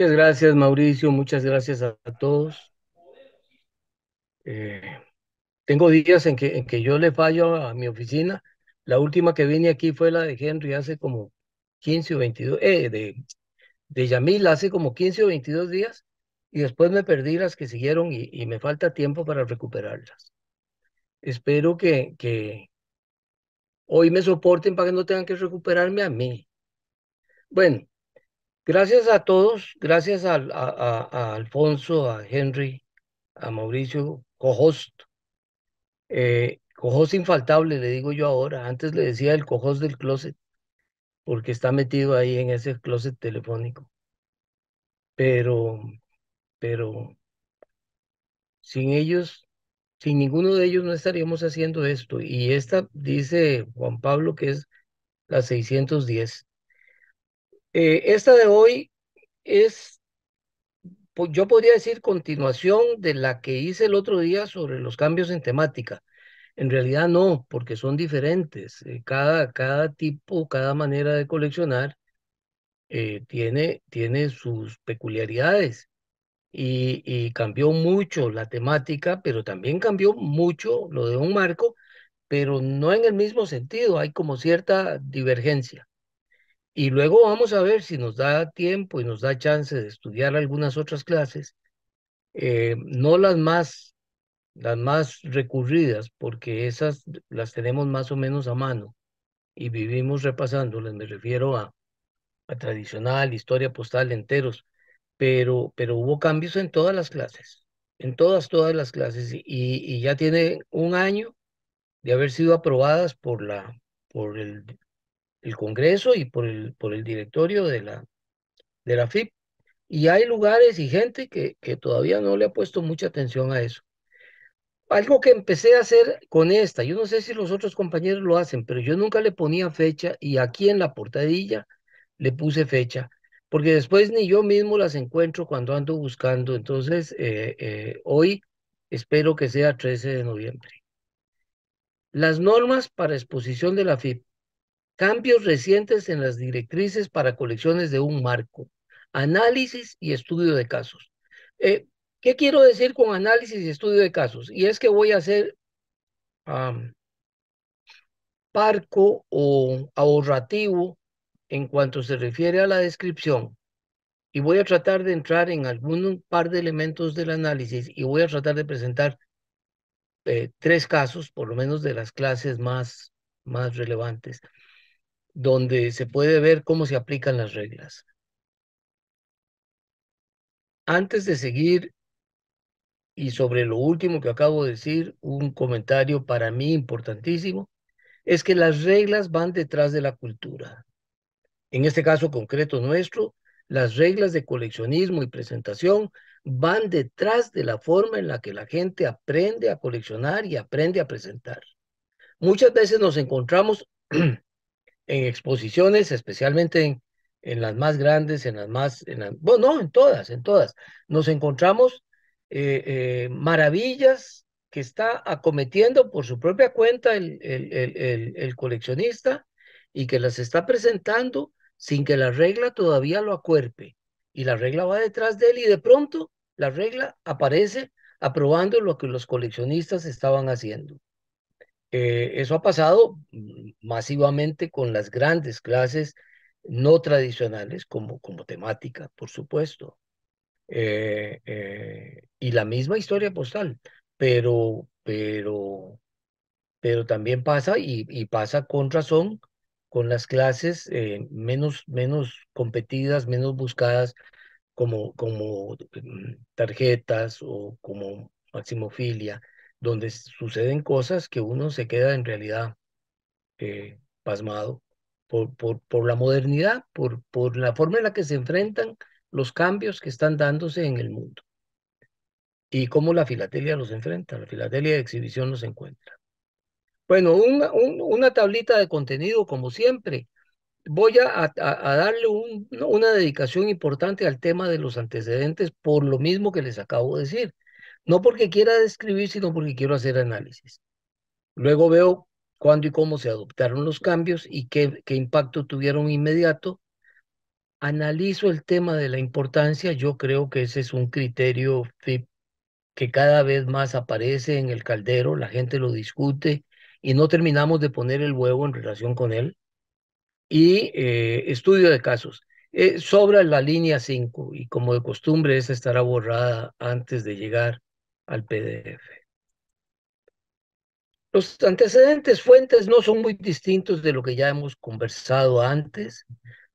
Muchas gracias, Mauricio. Muchas gracias a, todos. Eh, tengo días en que, en que yo le fallo a, mi oficina. La última que vine aquí fue la de Henry hace como 15 o 22, eh, de, de Yamil hace como 15 o 22 días y después me perdí las que siguieron y, y me falta tiempo para recuperarlas. Espero que, que hoy me soporten para que no tengan que recuperarme a mí. Bueno, Gracias a todos, gracias a, Alfonso, a Henry, a Mauricio, cohost. Eh, cohost infaltable, le digo yo ahora. Antes le decía el cohost del closet, porque está metido ahí en ese closet telefónico. Pero, pero, sin ellos, sin ninguno de ellos no estaríamos haciendo esto. Y esta dice Juan Pablo que es la 610. Eh, esta de hoy es, yo podría decir, continuación de la que hice el otro día sobre los cambios en temática. En realidad no, porque son diferentes. Eh, cada, cada tipo, cada manera de coleccionar eh, tiene, tiene sus peculiaridades y cambió mucho la temática, pero también cambió mucho lo de un marco, pero no en el mismo sentido, hay como cierta divergencia. Y luego vamos a ver si nos da tiempo y nos da chance de estudiar algunas otras clases, eh, no las más, las más recurridas, porque esas las tenemos más o menos a mano y vivimos repasándolas, me refiero a, tradicional, historia postal enteros, pero, pero hubo cambios en todas las clases, en todas, todas las clases, y, y ya tiene un año de haber sido aprobadas por, la, por el el Congreso y por el, por el directorio de la, de la FIP. Y hay lugares y gente que, que todavía no le ha puesto mucha atención a eso. Algo que empecé a hacer con esta, yo no sé si los otros compañeros lo hacen, pero yo nunca le ponía fecha y aquí en la portadilla le puse fecha, porque después ni yo mismo las encuentro cuando ando buscando. Entonces, eh, eh, hoy espero que sea 13 de noviembre. Las normas para exposición de la FIP cambios recientes en las directrices para colecciones de un marco, análisis y estudio de casos. Eh, ¿Qué quiero decir con análisis y estudio de casos? Y es que voy a hacer parco o ahorrativo en cuanto se refiere a la descripción. Y voy a tratar de entrar en algún par de elementos del análisis y voy a tratar de presentar eh, tres casos, por lo menos de las clases más, más relevantes donde se puede ver cómo se aplican las reglas. Antes de seguir, y sobre lo último que acabo de decir, un comentario para mí importantísimo, es que las reglas van detrás de la cultura. En este caso concreto nuestro, las reglas de coleccionismo y presentación van detrás de la forma en la que la gente aprende a coleccionar y aprende a presentar. Muchas veces nos encontramos en exposiciones, especialmente en, en las más grandes, en las más, en bueno, no, en todas, en todas, nos encontramos eh, eh, maravillas que está acometiendo por su propia cuenta el, el, el, el, coleccionista y que las está presentando sin que la regla todavía lo acuerpe. Y la regla va detrás de él y de pronto la regla aparece aprobando lo que los coleccionistas estaban haciendo. Eh, eso ha pasado masivamente con las grandes clases no tradicionales como, como temática, por supuesto. Eh, eh, y la misma historia postal, pero, pero, pero también pasa y, pasa con razón con las clases menos, menos competidas, menos buscadas, como, como mm, tarjetas o como maximofilia donde suceden cosas que uno se queda en realidad eh, pasmado por, la modernidad, por, por la forma en la que se enfrentan los cambios que están dándose en el mundo y cómo la filatelia los enfrenta, la filatelia de exhibición los encuentra. Bueno, una, tablita de contenido como siempre. Voy a, darle una dedicación importante al tema de los antecedentes por lo mismo que les acabo de decir. No porque quiera describir, sino porque quiero hacer análisis. Luego veo cuándo y cómo se adoptaron los cambios y qué, impacto tuvieron inmediato. Analizo el tema de la importancia. Yo creo que ese es un criterio que cada vez más aparece en el caldero, la gente lo discute y no terminamos de poner el huevo en relación con él. Y eh, estudio de casos. Eh, sobra la línea 5 y como de costumbre esa estará borrada antes de llegar al PDF. Los antecedentes fuentes no son muy distintos de lo que ya hemos conversado antes.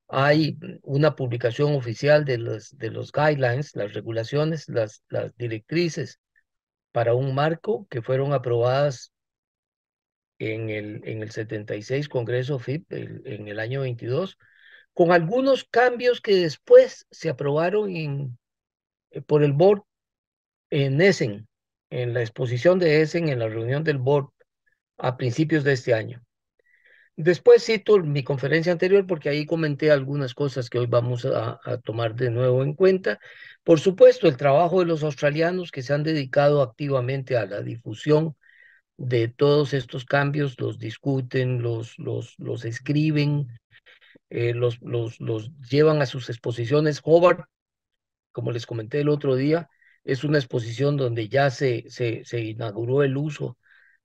Hay una publicación oficial de los, de los guidelines, las regulaciones, las, las directrices para un marco que fueron aprobadas en el, en el 76 Congreso FIP en el año 22, con algunos cambios que después se aprobaron en, eh, por el board en Essen, en la exposición de Essen, en la reunión del board a principios de este año. Después cito mi conferencia anterior porque ahí comenté algunas cosas que hoy vamos a, tomar de nuevo en cuenta. Por supuesto, el trabajo de los australianos que se han dedicado activamente a la difusión de todos estos cambios, los discuten, los, los, los escriben, eh, los, los, los llevan a sus exposiciones. Hobart, como les comenté el otro día, es una exposición donde ya se, se, inauguró el uso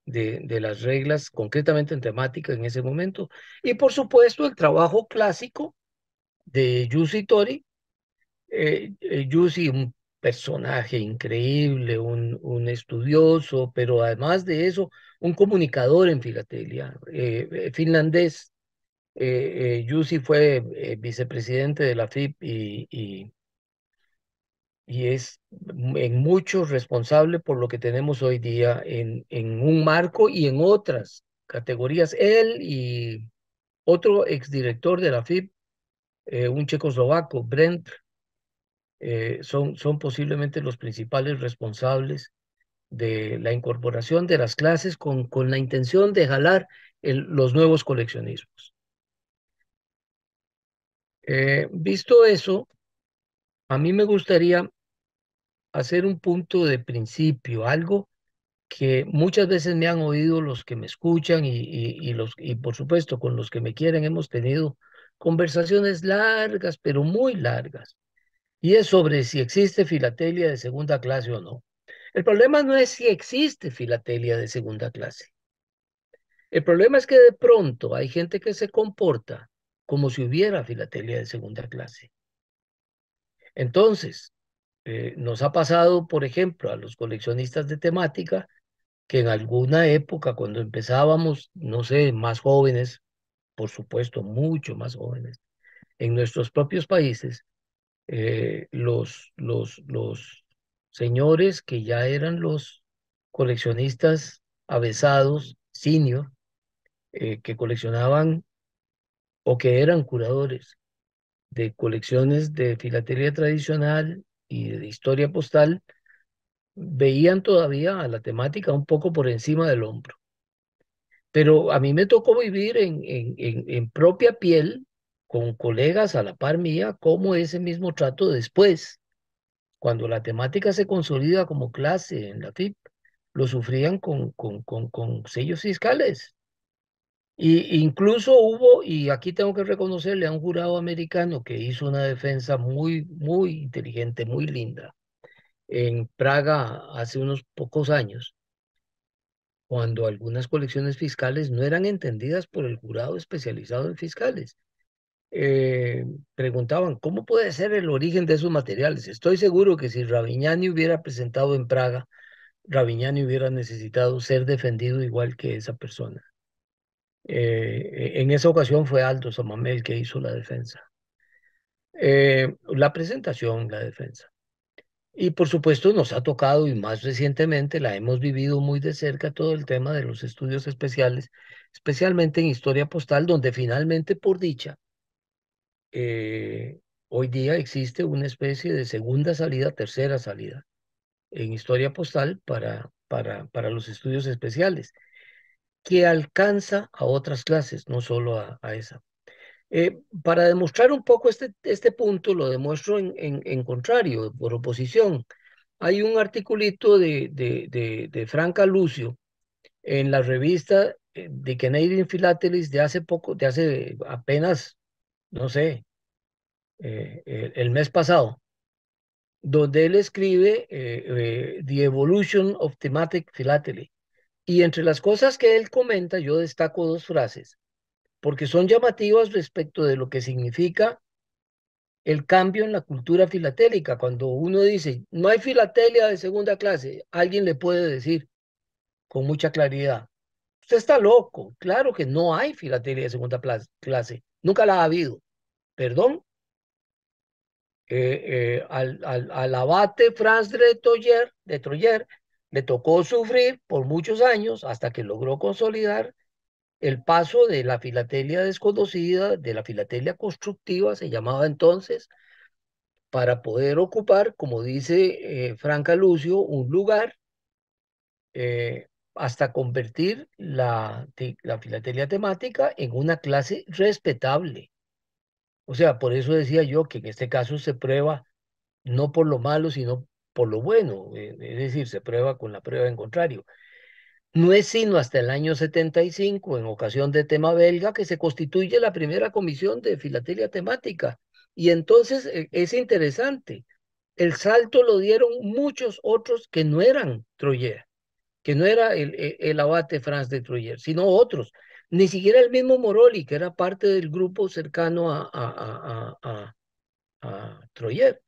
de, de, las reglas, concretamente en temática en ese momento. Y por supuesto, el trabajo clásico de Yusi Tori. Eh, eh Yusi, un personaje increíble, un, un, estudioso, pero además de eso, un comunicador en filatelia, eh, eh, finlandés. Eh, fue vicepresidente de la FIP y y es en muchos responsable por lo que tenemos hoy día en, en un marco y en otras categorías. Él y otro exdirector de la FIP, eh, un checoslovaco, Brent, eh, son, son posiblemente los principales responsables de la incorporación de las clases con, con la intención de jalar los nuevos coleccionismos. Eh, visto eso, a mí me gustaría hacer un punto de principio, algo que muchas veces me han oído los que me escuchan y, los, y por supuesto con los que me quieren hemos tenido conversaciones largas, pero muy largas, y es sobre si existe filatelia de segunda clase o no. El problema no es si existe filatelia de segunda clase. El problema es que de pronto hay gente que se comporta como si hubiera filatelia de segunda clase. Entonces, eh, nos ha pasado, por ejemplo, a los coleccionistas de temática, que en alguna época, cuando empezábamos, no sé, más jóvenes, por supuesto, mucho más jóvenes, en nuestros propios países, eh, los, los, señores que ya eran los coleccionistas avesados, senior, eh, que coleccionaban o que eran curadores de colecciones de filatería tradicional y de historia postal, veían todavía a la temática un poco por encima del hombro. Pero a mí me tocó vivir en, en, propia piel, con colegas a la par mía, cómo ese mismo trato después, cuando la temática se consolida como clase en la FIP, lo sufrían con, con, con sellos fiscales. Y incluso hubo, y aquí tengo que reconocerle a un jurado americano que hizo una defensa muy, muy inteligente, muy linda, en Praga hace unos pocos años, cuando algunas colecciones fiscales no eran entendidas por el jurado especializado en fiscales. Eh, preguntaban, ¿cómo puede ser el origen de esos materiales? Estoy seguro que si Raviñani hubiera presentado en Praga, Raviñani hubiera necesitado ser defendido igual que esa persona. Eh, en esa ocasión fue Aldo Samamel que hizo la defensa. Eh, la presentación, la defensa. Y por supuesto nos ha tocado y más recientemente la hemos vivido muy de cerca todo el tema de los estudios especiales, especialmente en historia postal, donde finalmente, por dicha, eh, hoy día existe una especie de segunda salida, tercera salida en historia postal para, para, para los estudios especiales que alcanza a otras clases, no solo a, esa. Eh, para demostrar un poco este, este punto, lo demuestro en, en, contrario, por oposición. Hay un articulito de, de, de, Franca Lucio en la revista eh, de Canadian Philatelist de hace poco, de hace apenas, no sé, eh, el, mes pasado, donde él escribe The Evolution of Thematic Philately y entre las cosas que él comenta, yo destaco dos frases, porque son llamativas respecto de lo que significa el cambio en la cultura filatélica. Cuando uno dice, no hay filatelia de segunda clase, alguien le puede decir con mucha claridad, usted está loco, claro que no hay filatelia de segunda clase, nunca la ha habido. Perdón. Eh, eh, al, abate Franz de de Troyer le tocó sufrir por muchos años hasta que logró consolidar el paso de la filatelia desconocida, de la filatelia constructiva, se llamaba entonces, para poder ocupar, como dice eh, Franca Lucio, un lugar eh, hasta convertir la, la filatelia temática en una clase respetable. O sea, por eso decía yo que en este caso se prueba no por lo malo, sino por lo bueno, eh, es decir, se prueba con la prueba en contrario. No es sino hasta el año 75, en ocasión de tema belga, que se constituye la primera comisión de filatelia temática. Y entonces eh, es interesante, el salto lo dieron muchos otros que no eran Troyer, que no era e, el, abate Franz de Troyer, sino otros. Ni siquiera el mismo Moroli, que era parte del grupo cercano a, a Troyer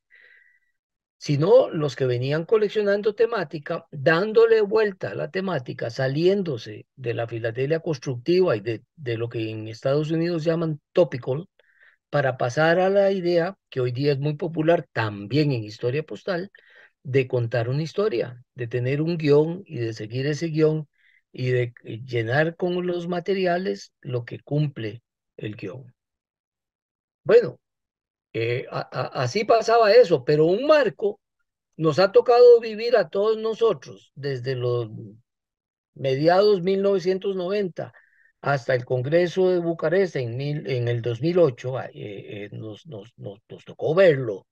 sino los que venían coleccionando temática, dándole vuelta a la temática, saliéndose de la filatelia constructiva y de, lo que en Estados Unidos llaman topical, para pasar a la idea, que hoy día es muy popular también en historia postal, de contar una historia, de tener un guión y de seguir ese guión y de llenar con los materiales lo que cumple el guión. Bueno, eh, así pasaba eso, pero un marco nos ha tocado vivir a todos nosotros desde los mediados 1990 hasta el Congreso de Bucarest en, en el 2008, ah, eh, eh, nos, nos, tocó verlo,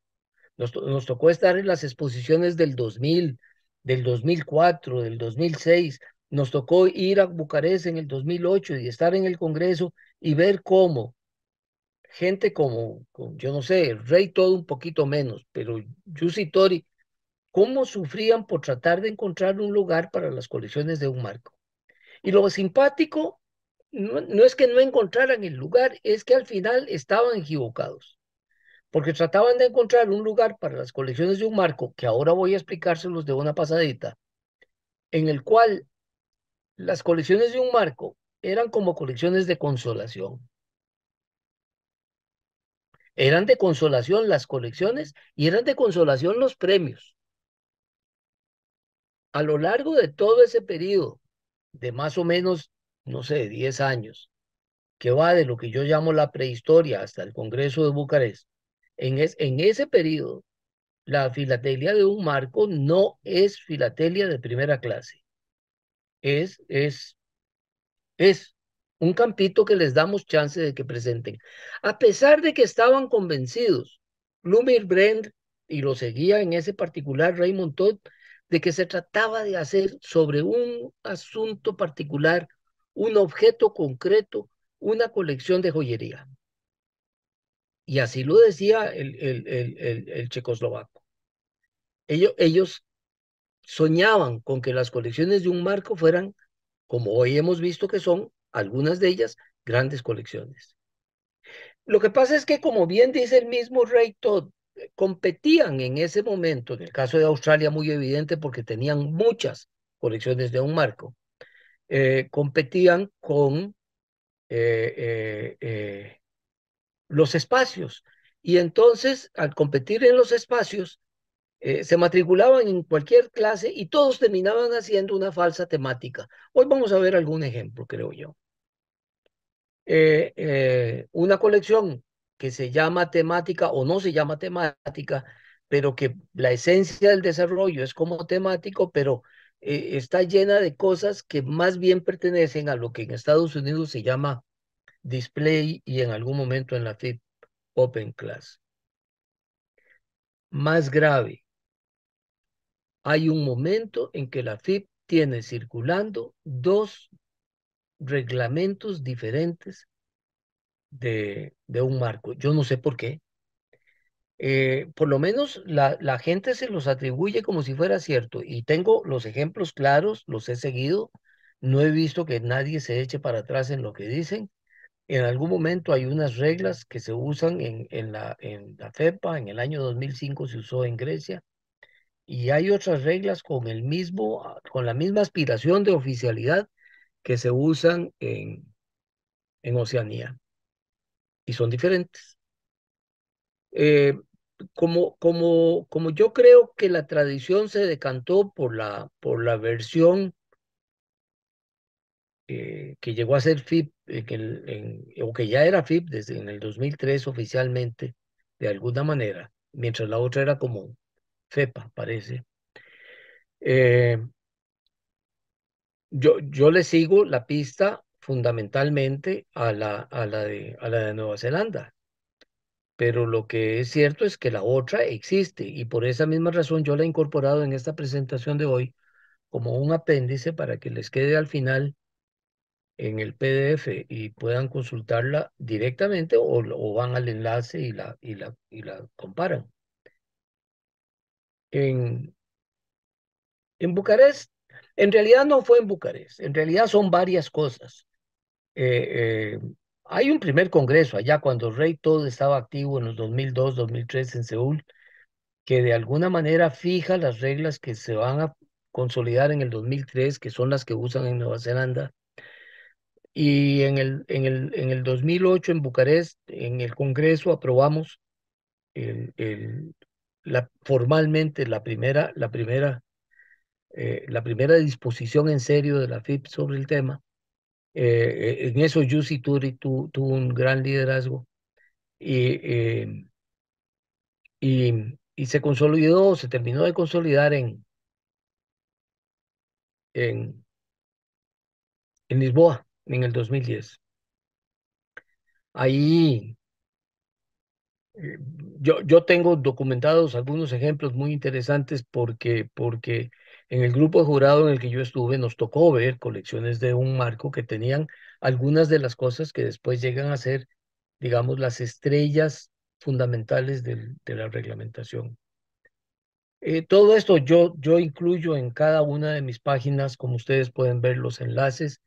nos, nos tocó estar en las exposiciones del 2000, del 2004, del 2006, nos tocó ir a Bucarest en el 2008 y estar en el Congreso y ver cómo gente como, yo no sé, Rey todo un poquito menos, pero Yusi Tori, cómo sufrían por tratar de encontrar un lugar para las colecciones de un marco. Y lo simpático no, no es que no encontraran el lugar, es que al final estaban equivocados, porque trataban de encontrar un lugar para las colecciones de un marco, que ahora voy a explicárselos de una pasadita, en el cual las colecciones de un marco eran como colecciones de consolación. Eran de consolación las colecciones y eran de consolación los premios. A lo largo de todo ese periodo, de más o menos, no sé, 10 años, que va de lo que yo llamo la prehistoria hasta el Congreso de Bucarest, en, en ese periodo, la filatelia de un marco no es filatelia de primera clase. Es, es, es un campito que les damos chance de que presenten. A pesar de que estaban convencidos, Lumir Brand, y lo seguía en ese particular Raymond Todd, de que se trataba de hacer sobre un asunto particular, un objeto concreto, una colección de joyería. Y así lo decía el, el, el, el checoslovaco. ellos soñaban con que las colecciones de un marco fueran, como hoy hemos visto que son, algunas de ellas grandes colecciones. Lo que pasa es que, como bien dice el mismo Rey Todd, eh, competían en ese momento, en el caso de Australia muy evidente porque tenían muchas colecciones de un marco, eh, competían con eh, los espacios. Y entonces, al competir en los espacios, se matriculaban en cualquier clase y todos terminaban haciendo una falsa temática. Hoy vamos a ver algún ejemplo, creo yo. Eh, eh, una colección que se llama temática o no se llama temática, pero que la esencia del desarrollo es como temático, pero eh, está llena de cosas que más bien pertenecen a lo que en Estados Unidos se llama display y en algún momento en la FIP Open Class. Más grave, hay un momento en que la FIP tiene circulando dos reglamentos diferentes de, un marco. Yo no sé por qué. Eh, por lo menos la, gente se los atribuye como si fuera cierto y tengo los ejemplos claros, los he seguido, no he visto que nadie se eche para atrás en lo que dicen. En algún momento hay unas reglas que se usan en, la, en la FEPA, en el año 2005 se usó en Grecia, y hay otras reglas con, el mismo, con la misma aspiración de oficialidad que se usan en, en Oceanía y son diferentes. Eh, como, como, como yo creo que la tradición se decantó por la, por la versión eh, que llegó a ser FIP, o que ya era FIP desde en el 2003 oficialmente, de alguna manera, mientras la otra era como FEPA, parece. Eh, yo, le sigo la pista fundamentalmente a la, a la, de, a la de Nueva Zelanda. Pero lo que es cierto es que la otra existe y por esa misma razón yo la he incorporado en esta presentación de hoy como un apéndice para que les quede al final en el PDF y puedan consultarla directamente o, van al enlace y la, y la, y la comparan. En, en Bucarest en realidad no fue en Bucarest, en realidad son varias cosas. Eh, eh, hay un primer congreso allá cuando Rey Todo estaba activo en los 2002, 2003 en Seúl, que de alguna manera fija las reglas que se van a consolidar en el 2003, que son las que usan en Nueva Zelanda. Y en el, en el, en el 2008 en Bucarest, en el Congreso, aprobamos el, formalmente la primera, la primera eh, la primera disposición en serio de la FIP sobre el tema. Eh, en eso Yussi Turi tuvo un gran liderazgo y, eh, y, y, se consolidó, se terminó de consolidar en, en, en Lisboa en el 2010. Ahí yo, yo, tengo documentados algunos ejemplos muy interesantes porque, porque en el grupo jurado en el que yo estuve nos tocó ver colecciones de un marco que tenían algunas de las cosas que después llegan a ser, digamos, las estrellas fundamentales de la reglamentación. Eh, todo esto yo, yo incluyo en cada una de mis páginas, como ustedes pueden ver los enlaces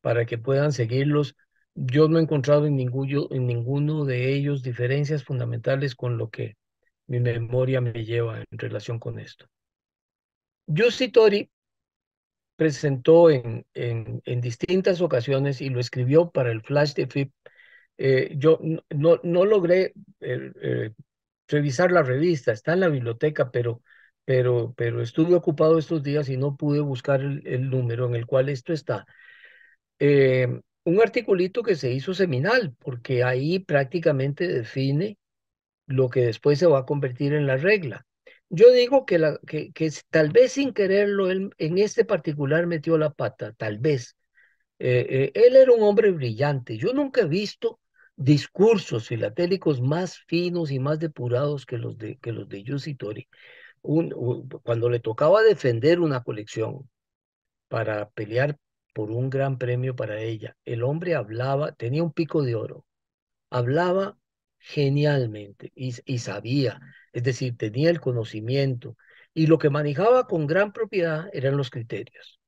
para que puedan seguirlos. Yo no he encontrado en ninguno de ellos diferencias fundamentales con lo que mi memoria me lleva en relación con esto. Tori presentó en, en, distintas ocasiones y lo escribió para el Flash de eh, FIP. yo no, no logré eh, eh, revisar la revista, está en la biblioteca, pero, pero, pero estuve ocupado estos días y no pude buscar el número en el cual esto está. un articulito que se hizo seminal, porque ahí prácticamente define lo que después se va a convertir en la regla. Yo digo que, la, que, que tal vez sin quererlo, él en este particular metió la pata, tal vez. Eh, eh, él era un hombre brillante. Yo nunca he visto discursos filatélicos más finos y más depurados que los de, que los de Yusitori. cuando le tocaba defender una colección para pelear por un gran premio para ella, el hombre hablaba, tenía un pico de oro, hablaba genialmente y, y sabía es decir, tenía el conocimiento y lo que manejaba con gran propiedad eran los criterios.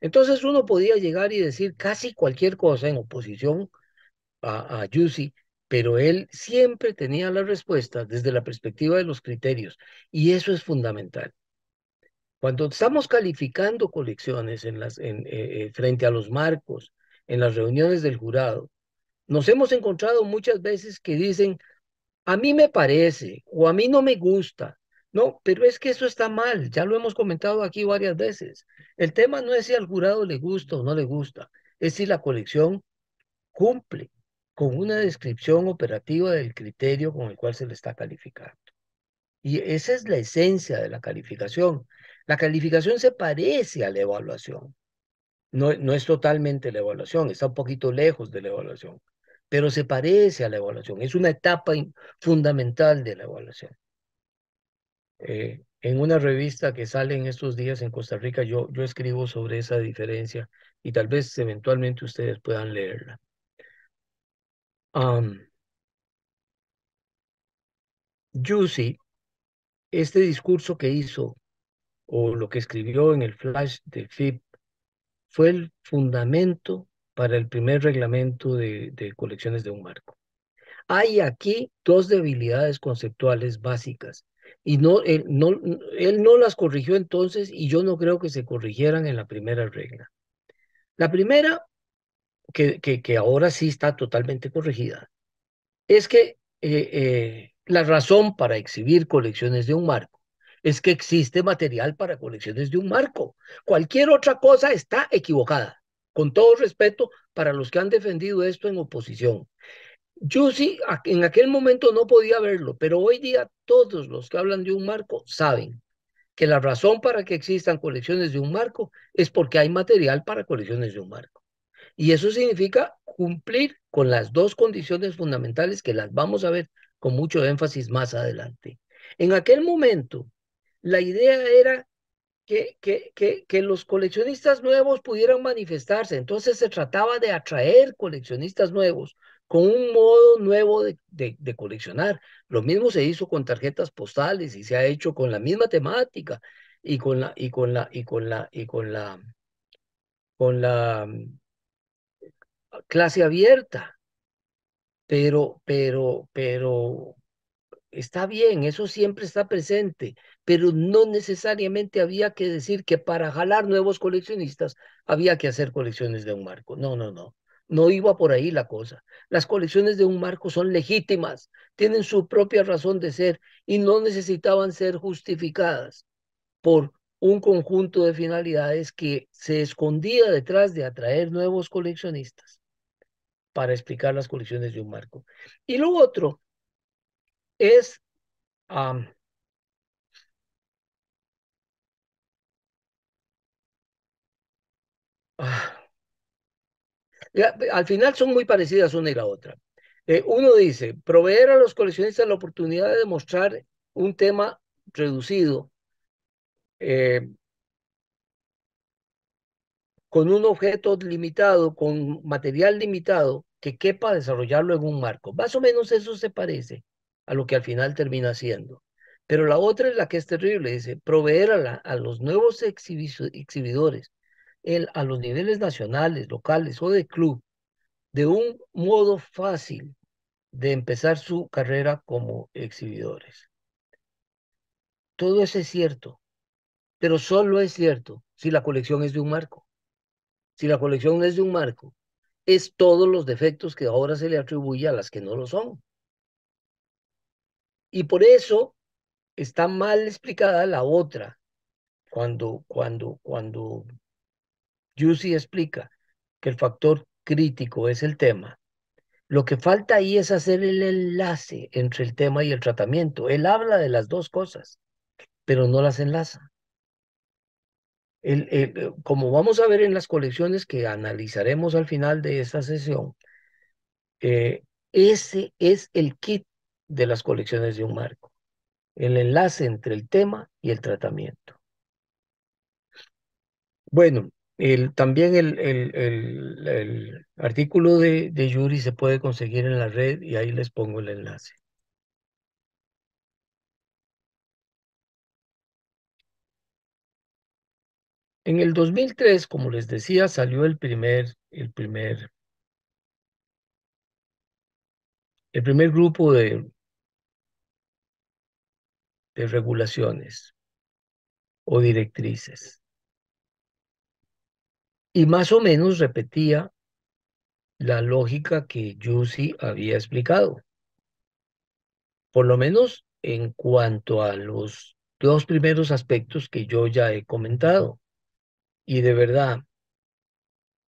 Entonces uno podía llegar y decir casi cualquier cosa en oposición a, Yussi, pero él siempre tenía la respuesta desde la perspectiva de los criterios y eso es fundamental. Cuando estamos calificando colecciones eh, eh, frente a los marcos, en las reuniones del jurado, nos hemos encontrado muchas veces que dicen, a mí me parece o a mí no me gusta. No, pero es que eso está mal, ya lo hemos comentado aquí varias veces. El tema no es si al jurado le gusta o no le gusta, es si la colección cumple con una descripción operativa del criterio con el cual se le está calificando. Y esa es la esencia de la calificación. La calificación se parece a la evaluación. No, no es totalmente la evaluación, está un poquito lejos de la evaluación, pero se parece a la evaluación, es una etapa fundamental de la evaluación. Eh, en una revista que sale en estos días en Costa Rica, yo, yo escribo sobre esa diferencia y tal vez eventualmente ustedes puedan leerla. Um, este discurso que hizo o lo que escribió en el flash de FIP fue el fundamento para el primer reglamento de, colecciones de un marco. Hay aquí dos debilidades conceptuales básicas y no él, no las corrigió entonces y yo no creo que se corrigieran en la primera regla. La primera, que, que, ahora sí está totalmente corregida, es que eh, eh, la razón para exhibir colecciones de un marco es que existe material para colecciones de un marco. Cualquier otra cosa está equivocada con todo respeto para los que han defendido esto en oposición. Yo sí, en aquel momento no podía verlo, pero hoy día todos los que hablan de un marco saben que la razón para que existan colecciones de un marco es porque hay material para colecciones de un marco. Y eso significa cumplir con las dos condiciones fundamentales que las vamos a ver con mucho énfasis más adelante. En aquel momento, la idea era que, que, que, los coleccionistas nuevos pudieran manifestarse. Entonces se trataba de atraer coleccionistas nuevos con un modo nuevo de, coleccionar. Lo mismo se hizo con tarjetas postales y se ha hecho con la misma temática y con la y con la y con la y con la con la mm, clase abierta. Pero pero pero está bien, eso siempre está presente, pero no necesariamente había que decir que para jalar nuevos coleccionistas había que hacer colecciones de un marco. No, no, no. No iba por ahí la cosa. Las colecciones de un marco son legítimas, tienen su propia razón de ser y no necesitaban ser justificadas por un conjunto de finalidades que se escondía detrás de atraer nuevos coleccionistas para explicar las colecciones de un marco. Y lo otro es ah, al final son muy parecidas una y la otra. Eh, uno dice, proveer a los coleccionistas la oportunidad de demostrar un tema reducido eh, con un objeto limitado, con material limitado, que quepa desarrollarlo en un marco. Más o menos eso se parece a lo que al final termina siendo. Pero la otra es la que es terrible, dice, proveer a, los nuevos exhibidores a los niveles nacionales, locales o de club de un modo fácil de empezar su carrera como exhibidores. Todo eso es cierto, pero solo es cierto si la colección es de un marco. Si la colección es de un marco, es todos los defectos que ahora se le atribuye a las que no lo son. Y por eso está mal explicada la otra, cuando, cuando, cuando explica que el factor crítico es el tema. Lo que falta ahí es hacer el enlace entre el tema y el tratamiento. Él habla de las dos cosas, pero no las enlaza. Eh, como vamos a ver en las colecciones que analizaremos al final de esta sesión, eh, ese es el kit de las colecciones de un marco, el enlace entre el tema y el tratamiento. Bueno, también el, el, artículo de, de Yuri se puede conseguir en la red y ahí les pongo el enlace. En el 2003, como les decía, salió el primer, el primer, el primer grupo de, de regulaciones o directrices. Y más o menos repetía la lógica que Yusi había explicado. Por lo menos en cuanto a los dos primeros aspectos que yo ya he comentado. Y de verdad,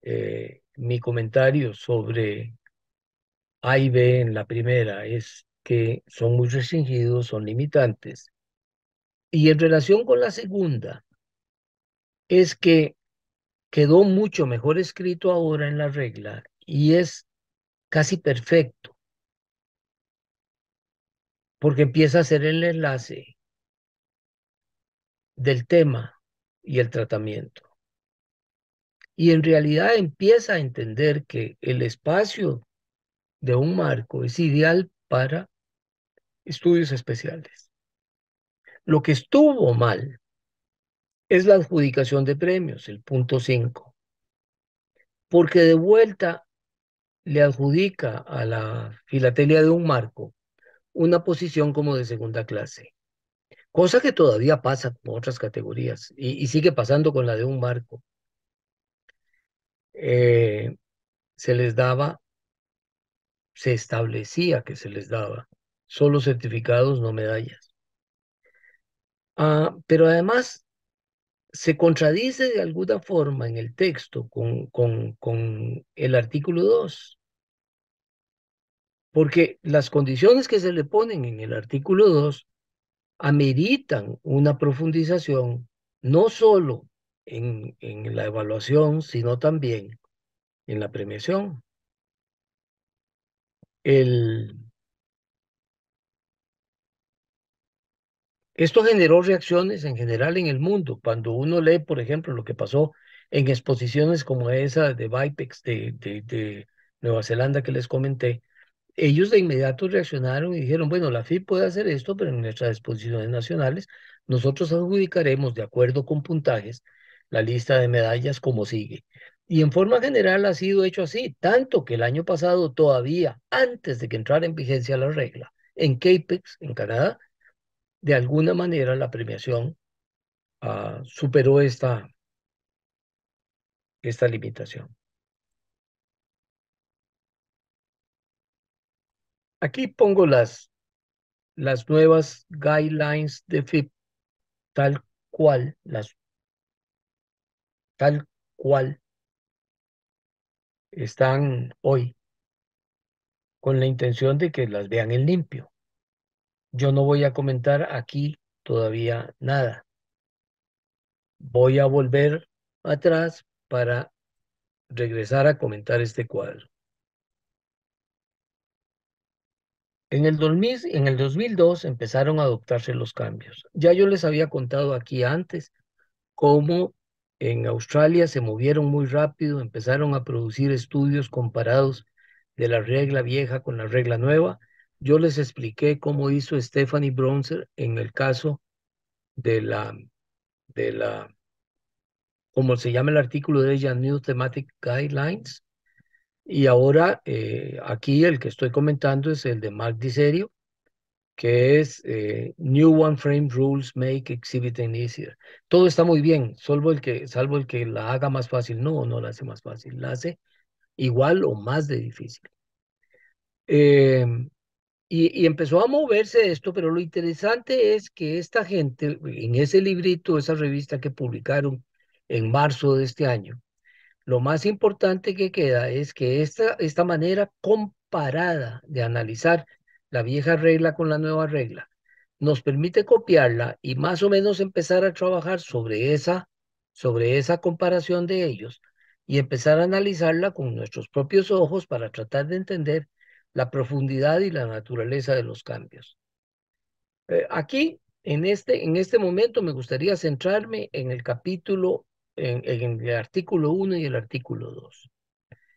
eh, mi comentario sobre A y B en la primera es que son muy restringidos, son limitantes y en relación con la segunda, es que quedó mucho mejor escrito ahora en la regla y es casi perfecto, porque empieza a ser el enlace del tema y el tratamiento. Y en realidad empieza a entender que el espacio de un marco es ideal para estudios especiales. Lo que estuvo mal es la adjudicación de premios, el punto 5, porque de vuelta le adjudica a la filatelia de un marco una posición como de segunda clase, cosa que todavía pasa con otras categorías y, sigue pasando con la de un marco. Eh, se les daba, se establecía que se les daba solo certificados, no medallas. Ah, pero además se contradice de alguna forma en el texto con, con, con el artículo 2. Porque las condiciones que se le ponen en el artículo 2 ameritan una profundización no solo en, en, la evaluación, sino también en la premiación. El, Esto generó reacciones en general en el mundo. Cuando uno lee, por ejemplo, lo que pasó en exposiciones como esa de Vipex de, Nueva Zelanda que les comenté, ellos de inmediato reaccionaron y dijeron, bueno, la FIP puede hacer esto, pero en nuestras exposiciones nacionales nosotros adjudicaremos, de acuerdo con puntajes, la lista de medallas como sigue. Y en forma general ha sido hecho así, tanto que el año pasado todavía, antes de que entrara en vigencia la regla, en CAPEX, en Canadá, de alguna manera la premiación ah, superó esta, esta limitación. Aquí pongo las, las nuevas guidelines de FIP tal cual las tal cual están hoy con la intención de que las vean en limpio yo no voy a comentar aquí todavía nada. Voy a volver atrás para regresar a comentar este cuadro. En el, 2002 empezaron a adoptarse los cambios. Ya yo les había contado aquí antes cómo en Australia se movieron muy rápido, empezaron a producir estudios comparados de la regla vieja con la regla nueva yo les expliqué cómo hizo Stephanie Bronzer en el caso de la, de la, como se llama el artículo de ella, New Thematic Guidelines. Y ahora eh, aquí el que estoy comentando es el de Mark Diserio, que es eh, New One Frame Rules Make Exhibiting Easier. Todo está muy bien, salvo el, que, salvo el que la haga más fácil. No, no la hace más fácil, la hace igual o más de difícil. Eh, y, empezó a moverse esto, pero lo interesante es que esta gente, en ese librito, esa revista que publicaron en marzo de este año, lo más importante que queda es que esta, esta manera comparada de analizar la vieja regla con la nueva regla nos permite copiarla y más o menos empezar a trabajar sobre esa, sobre esa comparación de ellos y empezar a analizarla con nuestros propios ojos para tratar de entender la profundidad y la naturaleza de los cambios. Eh, aquí, en este, en este momento, me gustaría centrarme en el capítulo, en, en el artículo 1 y el artículo 2.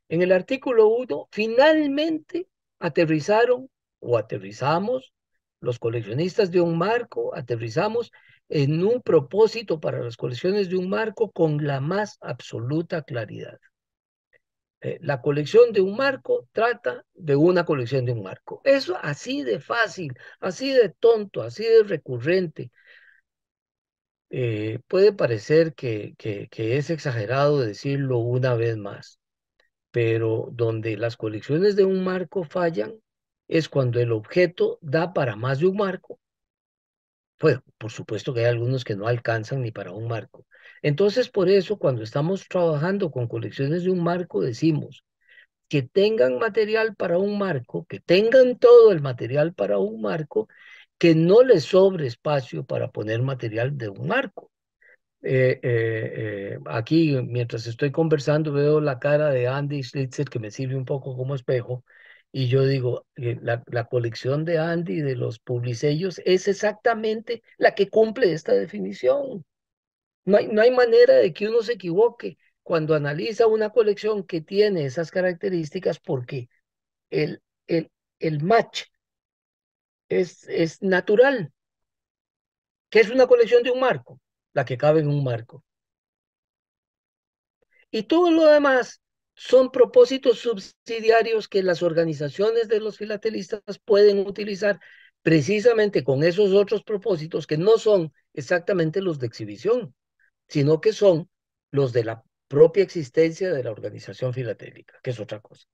En el artículo 1, finalmente aterrizaron o aterrizamos, los coleccionistas de un marco, aterrizamos en un propósito para las colecciones de un marco con la más absoluta claridad. Eh, la colección de un marco trata de una colección de un marco. Eso así de fácil, así de tonto, así de recurrente. Eh, puede parecer que, que es exagerado decirlo una vez más, pero donde las colecciones de un marco fallan es cuando el objeto da para más de un marco. Pues por supuesto que hay algunos que no alcanzan ni para un marco, entonces, por eso, cuando estamos trabajando con colecciones de un marco, decimos que tengan material para un marco, que tengan todo el material para un marco, que no les sobre espacio para poner material de un marco. Eh, eh, eh, aquí, mientras estoy conversando, veo la cara de Andy Schlitzer que me sirve un poco como espejo. Y yo digo, la, la, colección de Andy de los publicellos es exactamente la que cumple esta definición. No hay, manera de que uno se equivoque cuando analiza una colección que tiene esas características porque el, el, el match es, es natural. que es una colección de un marco? La que cabe en un marco. Y todo lo demás son propósitos subsidiarios que las organizaciones de los filatelistas pueden utilizar precisamente con esos otros propósitos que no son exactamente los de exhibición sino que son los de la propia existencia de la organización filatélica, que es otra cosa.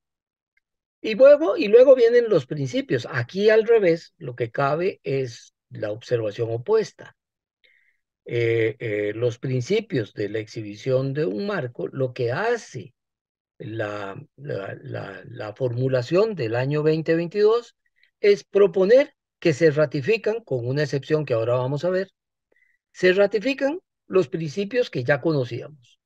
Y luego, y luego vienen los principios. Aquí al revés, lo que cabe es la observación opuesta. Eh, eh, los principios de la exhibición de un marco, lo que hace la, la, la, formulación del año 2022 es proponer que se ratifican, con una excepción que ahora vamos a ver, se ratifican los principios que ya conocíamos.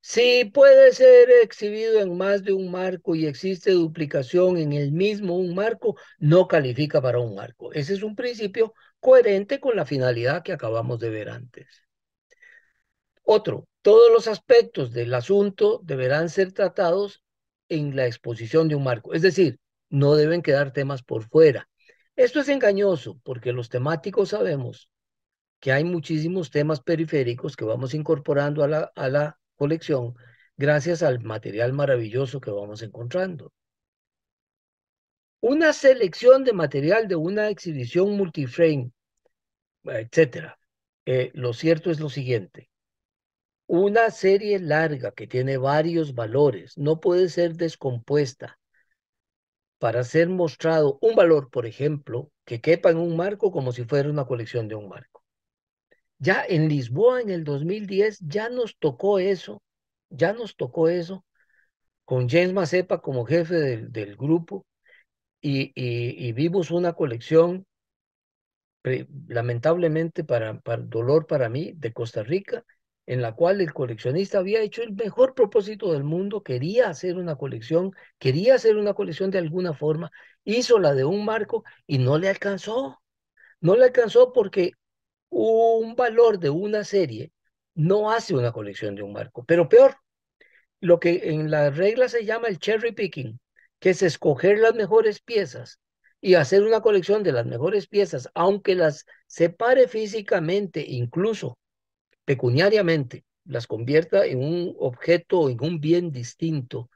Si puede ser exhibido en más de un marco y existe duplicación en el mismo un marco, no califica para un marco. Ese es un principio coherente con la finalidad que acabamos de ver antes. Otro, todos los aspectos del asunto deberán ser tratados en la exposición de un marco, es decir, no deben quedar temas por fuera. Esto es engañoso porque los temáticos sabemos que hay muchísimos temas periféricos que vamos incorporando a la, colección gracias al material maravilloso que vamos encontrando. Una selección de material de una exhibición multiframe, etcétera. Eh, lo cierto es lo siguiente. Una serie larga que tiene varios valores no puede ser descompuesta para ser mostrado un valor, por ejemplo, que quepa en un marco como si fuera una colección de un marco. Ya en Lisboa en el 2010 ya nos tocó eso, ya nos tocó eso, con James Macepa como jefe del, grupo, y, vimos una colección, lamentablemente para, para dolor para mí, de Costa Rica, en la cual el coleccionista había hecho el mejor propósito del mundo, quería hacer una colección, quería hacer una colección de alguna forma, hizo la de un marco y no le alcanzó. No le alcanzó porque un valor de una serie no hace una colección de un marco. Pero peor, lo que en la regla se llama el cherry picking, que es escoger las mejores piezas y hacer una colección de las mejores piezas, aunque las separe físicamente, incluso pecuniariamente, las convierta en un objeto o en un bien distinto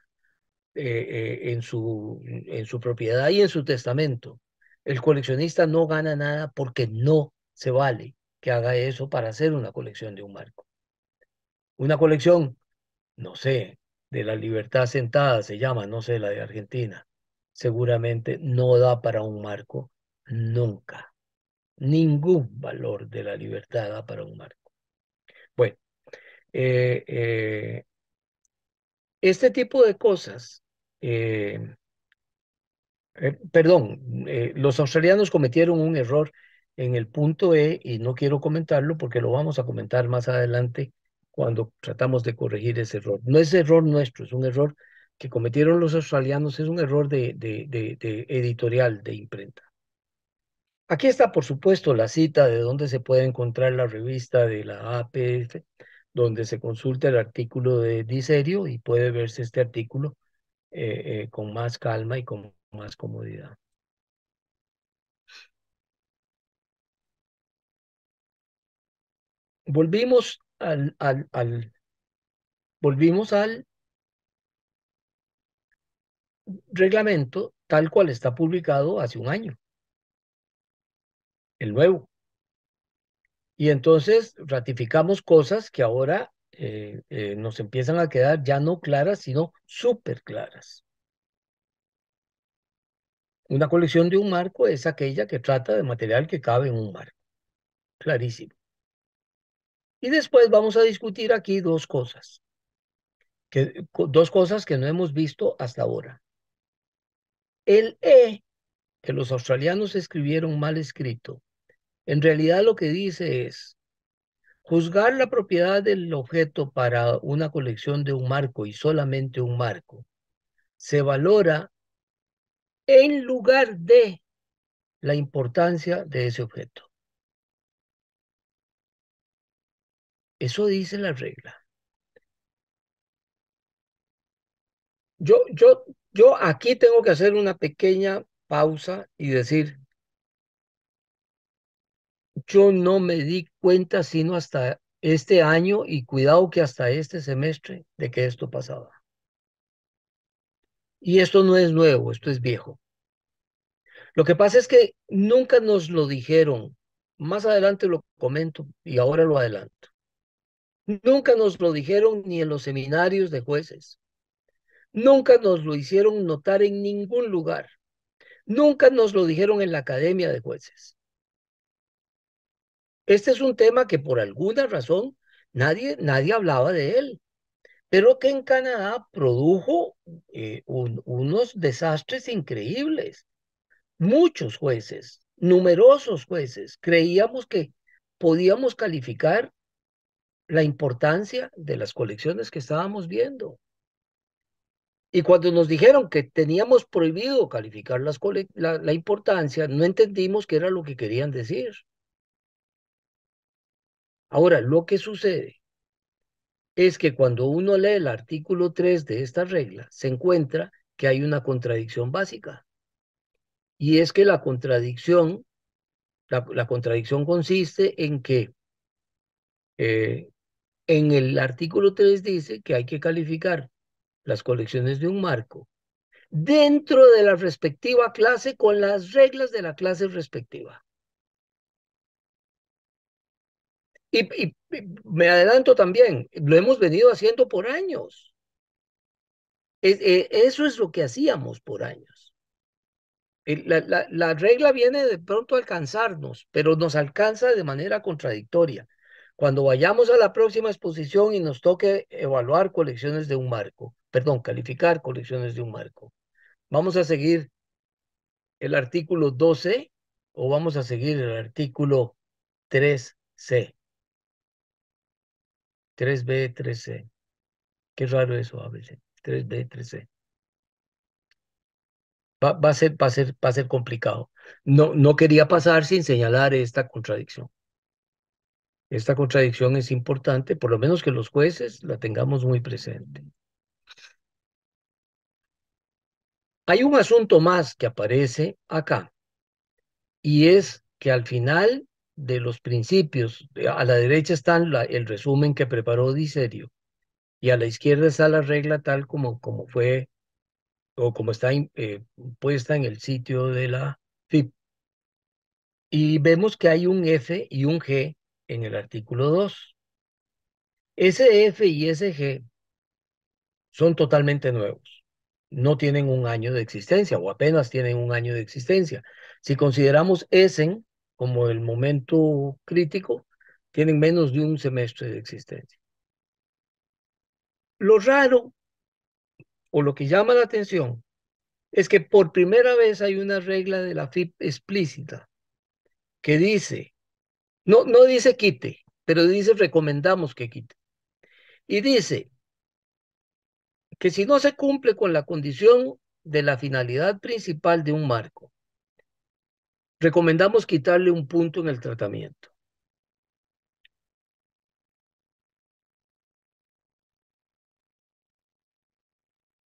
eh, eh, en, su, en su propiedad y en su testamento. El coleccionista no gana nada porque no se vale que haga eso para hacer una colección de un marco. Una colección, no sé, de la libertad sentada se llama, no sé, la de Argentina, seguramente no da para un marco nunca. Ningún valor de la libertad da para un marco. Bueno, eh, eh, este tipo de cosas, eh, perdón, los australianos cometieron un error en el punto E, y no quiero comentarlo porque lo vamos a comentar más adelante cuando tratamos de corregir ese error. No es error nuestro, es un error que cometieron los australianos, es un error de, de, editorial, de imprenta. Aquí está, por supuesto, la cita de donde se puede encontrar la revista de la APF, donde se consulta el artículo de Diserio y puede verse este artículo eh, eh, con más calma y con más comodidad. volvimos al, volvimos al reglamento tal cual está publicado hace un año, el nuevo. Y entonces ratificamos cosas que ahora eh, eh, nos empiezan a quedar ya no claras, sino súper claras. Una colección de un marco es aquella que trata de material que cabe en un marco. Clarísimo. Y después vamos a discutir aquí dos cosas, que, dos cosas que no hemos visto hasta ahora. El E, que los australianos escribieron mal escrito, en realidad lo que dice es, juzgar la propiedad del objeto para una colección de un marco y solamente un marco, se valora en lugar de la importancia de ese objeto. Eso dice la regla. Yo, yo, yo aquí tengo que hacer una pequeña pausa y decir, yo no me di cuenta sino hasta este año y cuidado que hasta este semestre de que esto pasaba. Y esto no es nuevo, esto es viejo. Lo que pasa es que nunca nos lo dijeron. Más adelante lo comento y ahora lo adelanto. Nunca nos lo dijeron ni en los seminarios de jueces. Nunca nos lo hicieron notar en ningún lugar. Nunca nos lo dijeron en la academia de jueces. Este es un tema que por alguna razón nadie, nadie hablaba de él, pero que en Canadá produjo eh, unos desastres increíbles. Muchos jueces, numerosos jueces, creíamos que podíamos calificar la importancia de las colecciones que estábamos viendo. Y cuando nos dijeron que teníamos prohibido calificar las la, importancia, no entendimos qué era lo que querían decir. Ahora, lo que sucede es que cuando uno lee el artículo 3 de esta regla, se encuentra que hay una contradicción básica. Y es que la contradicción, contradicción consiste en que eh, en el artículo 3 dice que hay que calificar las colecciones de un marco dentro de la respectiva clase con las reglas de la clase respectiva. Y, me adelanto también, lo hemos venido haciendo por años. Eh, eso es lo que hacíamos por años. Eh, la regla viene de pronto a alcanzarnos, pero nos alcanza de manera contradictoria. Cuando vayamos a la próxima exposición y nos toque evaluar colecciones de un marco, perdón, calificar colecciones de un marco, vamos a seguir el artículo 12 o vamos a seguir el artículo 3C. 3B, 3C. Qué raro eso, ABC. 3B, 3C. Va, va, a ser, va, a ser, va a ser complicado. No, no quería pasar sin señalar esta contradicción. Esta contradicción es importante, por lo menos que los jueces la tengamos muy presente. Hay un asunto más que aparece acá, y es que al final de los principios, eh, a la derecha está el resumen que preparó Diserio. y a la izquierda está la regla tal como, como fue o como está eh, puesta en el sitio de la FIP. Y vemos que hay un F y un G en el artículo 2. SF y SG son totalmente nuevos. No tienen un año de existencia o apenas tienen un año de existencia. Si consideramos ESEN como el momento crítico, tienen menos de un semestre de existencia. Lo raro o lo que llama la atención es que por primera vez hay una regla de la FIP explícita que dice no, dice quite, pero dice recomendamos que quite. Y dice que si no se cumple con la condición de la finalidad principal de un marco, recomendamos quitarle un punto en el tratamiento.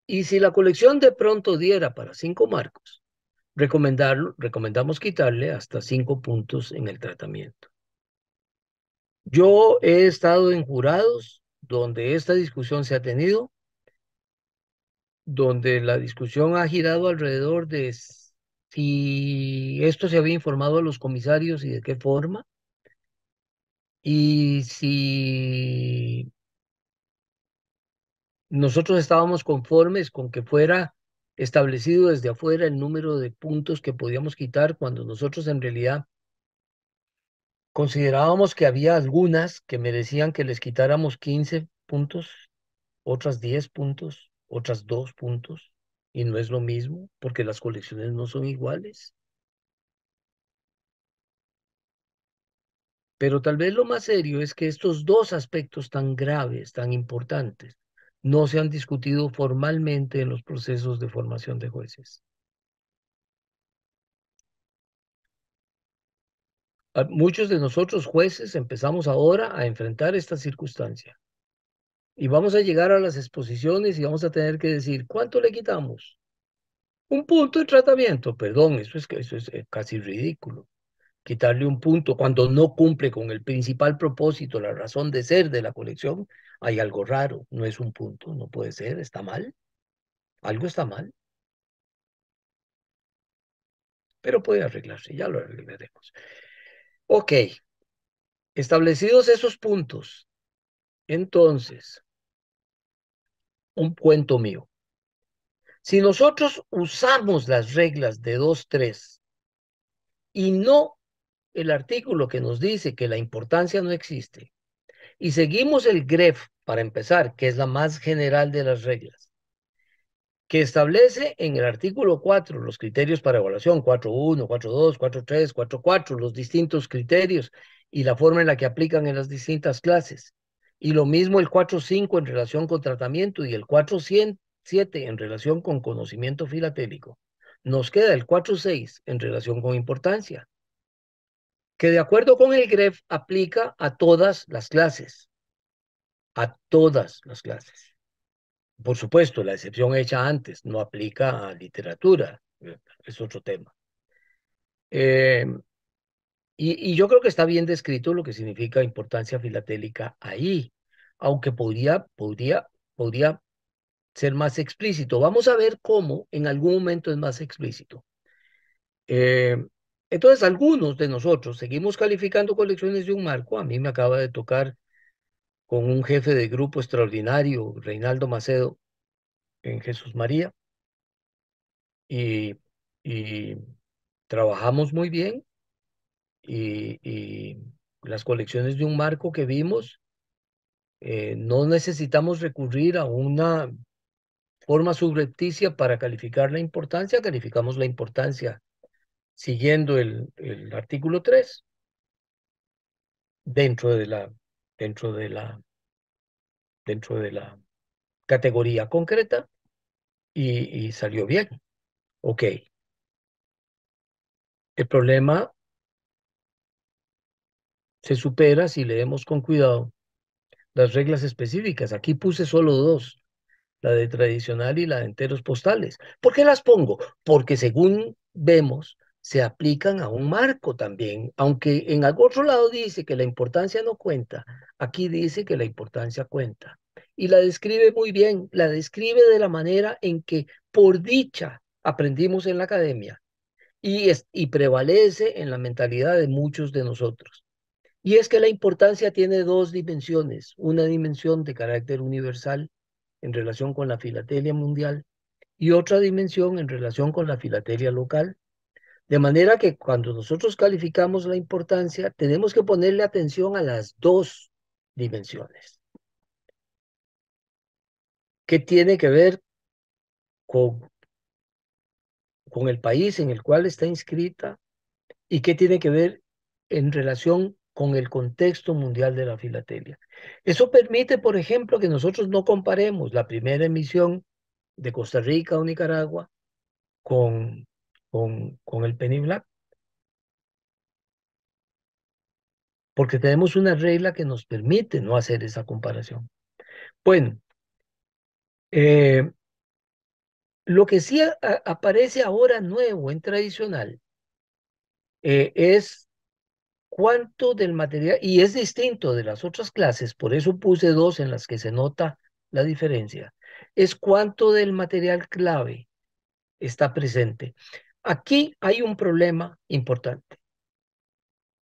Y si la colección de pronto diera para cinco marcos, recomendamos quitarle hasta cinco puntos en el tratamiento. Yo he estado en jurados donde esta discusión se ha tenido, donde la discusión ha girado alrededor de si esto se había informado a los comisarios y de qué forma, y si nosotros estábamos conformes con que fuera establecido desde afuera el número de puntos que podíamos quitar cuando nosotros en realidad considerábamos que había algunas que merecían que les quitáramos 15 puntos, otras 10 puntos, otras 2 puntos, y no es lo mismo porque las colecciones no son iguales. Pero tal vez lo más serio es que estos dos aspectos tan graves, tan importantes, no se han discutido formalmente en los procesos de formación de jueces. Ah, muchos de nosotros jueces empezamos ahora a enfrentar esta circunstancia. Y vamos a llegar a las exposiciones y vamos a tener que decir, ¿cuánto le quitamos? Un punto de tratamiento, perdón, eso es, eso es eh, casi ridículo. Quitarle un punto cuando no cumple con el principal propósito, la razón de ser de la colección, hay algo raro, no es un punto, no puede ser, está mal, algo está mal pero puede arreglarse, ya lo arreglaremos. Ok, establecidos esos puntos, entonces, un cuento mío. Si nosotros usamos las reglas de 2.3 y no el artículo que nos dice que la importancia no existe, y seguimos el GREF, para empezar, que es la más general de las reglas, que establece en el artículo 4 los criterios para evaluación, 4.1, 4.2, 4.3, 4.4, los distintos criterios y la forma en la que aplican en las distintas clases. Y lo mismo el 4.5 en relación con tratamiento y el 4.7 en relación con conocimiento filatélico. Nos queda el 4.6 en relación con importancia, que de acuerdo con el GREF aplica a todas las clases. A todas las clases. Por supuesto, la excepción hecha antes no aplica a literatura, eh, es otro tema. Em, y, yo creo que está bien descrito lo que significa importancia filatélica ahí, aunque podría, podría, podría ser más explícito. Vamos a ver cómo en algún momento es más explícito. Em, entonces, algunos de nosotros seguimos calificando colecciones de un marco. A mí me acaba de tocar con un jefe de grupo extraordinario, Reinaldo Macedo, en Jesús María. Y, trabajamos muy bien y, las colecciones de un marco que vimos, eh, no necesitamos recurrir a una forma subrepticia para calificar la importancia, calificamos la importancia siguiendo el, el artículo 3 dentro de la dentro de la, dentro de la categoría concreta y, y salió bien. Ok. El problema se supera si leemos con cuidado las reglas específicas. Aquí puse solo dos, la de tradicional y la de enteros postales. ¿Por qué las pongo? Porque según vemos, se aplican a un marco también. Aunque en algún otro lado dice que la importancia no cuenta, aquí dice que la importancia cuenta. Y la describe muy bien, la describe de la manera en que por dicha aprendimos en la academia y, es, y prevalece en la mentalidad de muchos de nosotros. Y es que la importancia tiene dos dimensiones, una dimensión de carácter universal en relación con la filatelia mundial y otra dimensión en relación con la filatelia local de manera que cuando nosotros calificamos la importancia, tenemos que ponerle atención a las dos dimensiones. ¿Qué tiene que ver con, con el país en el cual está inscrita? ¿Y qué tiene que ver en relación con el contexto mundial de la filatelia? Eso permite, por ejemplo, que nosotros no comparemos la primera emisión de Costa Rica o Nicaragua con con, con el penny black. Porque tenemos una regla que nos permite no hacer esa comparación. Bueno, eh, lo que sí aparece ahora nuevo en tradicional eh, es cuánto del material, y es distinto de las otras clases, por eso puse dos en las que se nota la diferencia, es cuánto del material clave está presente. Aquí hay un problema importante.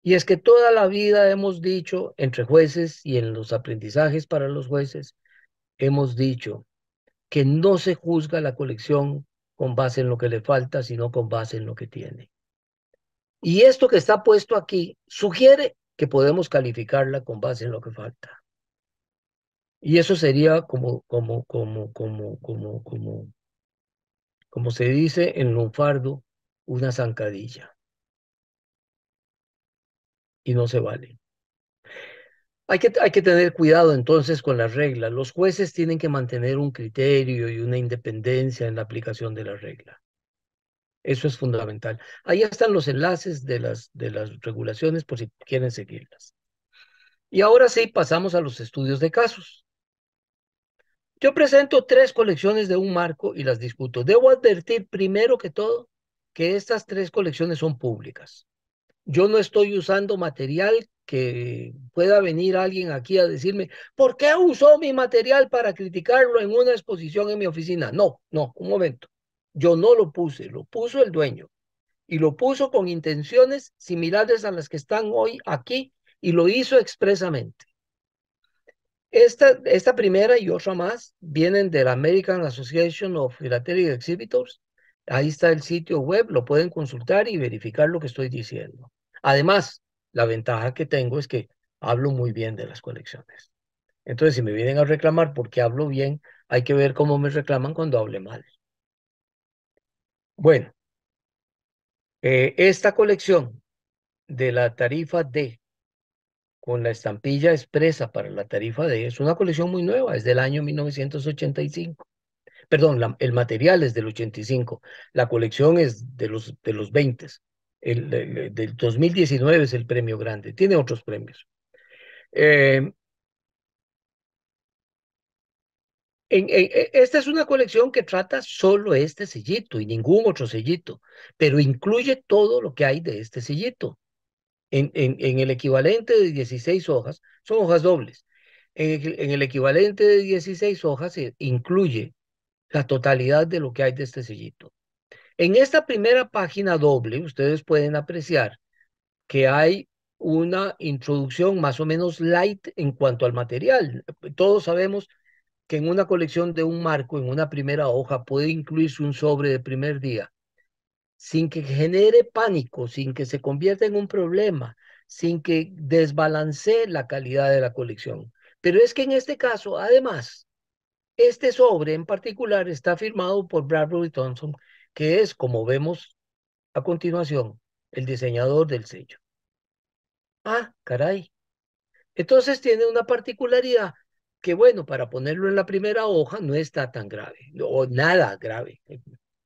Y es que toda la vida hemos dicho, entre jueces y en los aprendizajes para los jueces, hemos dicho que no se juzga la colección con base en lo que le falta, sino con base en lo que tiene. Y esto que está puesto aquí sugiere que podemos calificarla con base en lo que falta. Y eso sería como, como, como, como, como, como, como se dice en Lunfardo, una zancadilla. Y no se vale. Hay que, hay que tener cuidado entonces con las reglas. Los jueces tienen que mantener un criterio y una independencia en la aplicación de la regla. Eso es fundamental. Ahí están los enlaces de las, de las regulaciones por si quieren seguirlas. Y ahora sí, pasamos a los estudios de casos. Yo presento tres colecciones de un marco y las discuto. Debo advertir primero que todo que estas tres colecciones son públicas. Yo no estoy usando material que pueda venir alguien aquí a decirme, ¿por qué usó mi material para criticarlo en una exposición en mi oficina? No, no, un momento. Yo no lo puse, lo puso el dueño. Y lo puso con intenciones similares a las que están hoy aquí y lo hizo expresamente. Esta, esta primera y otra más vienen de la American Association of Philatelic Exhibitors, Ahí está el sitio web, lo pueden consultar y verificar lo que estoy diciendo. Además, la ventaja que tengo es que hablo muy bien de las colecciones. Entonces, si me vienen a reclamar porque hablo bien, hay que ver cómo me reclaman cuando hable mal. Bueno, eh, esta colección de la tarifa D con la estampilla expresa para la tarifa D es una colección muy nueva, es del año 1985 perdón, el material es del 85, la colección es de los, de los 20, el, del 2019 es el premio grande, tiene otros premios. Em, e, esta es una colección que trata solo este sellito y ningún otro sellito, pero incluye todo lo que hay de este sellito. En, en el equivalente de 16 hojas, son hojas dobles. En, el equivalente de 16 hojas eh, incluye la totalidad de lo que hay de este sellito. En esta primera página doble, ustedes pueden apreciar que hay una introducción más o menos light en cuanto al material. Todos sabemos que en una colección de un marco, en una primera hoja, puede incluirse un sobre de primer día, sin que genere pánico, sin que se convierta en un problema, sin que desbalance la calidad de la colección. Pero es que en este caso, además, este sobre en particular está firmado por Bradbury Thompson, que es, como vemos a continuación, el diseñador del sello. Ah, caray. Entonces tiene una particularidad que, bueno, para ponerlo en la primera hoja no está tan grave, o nada grave,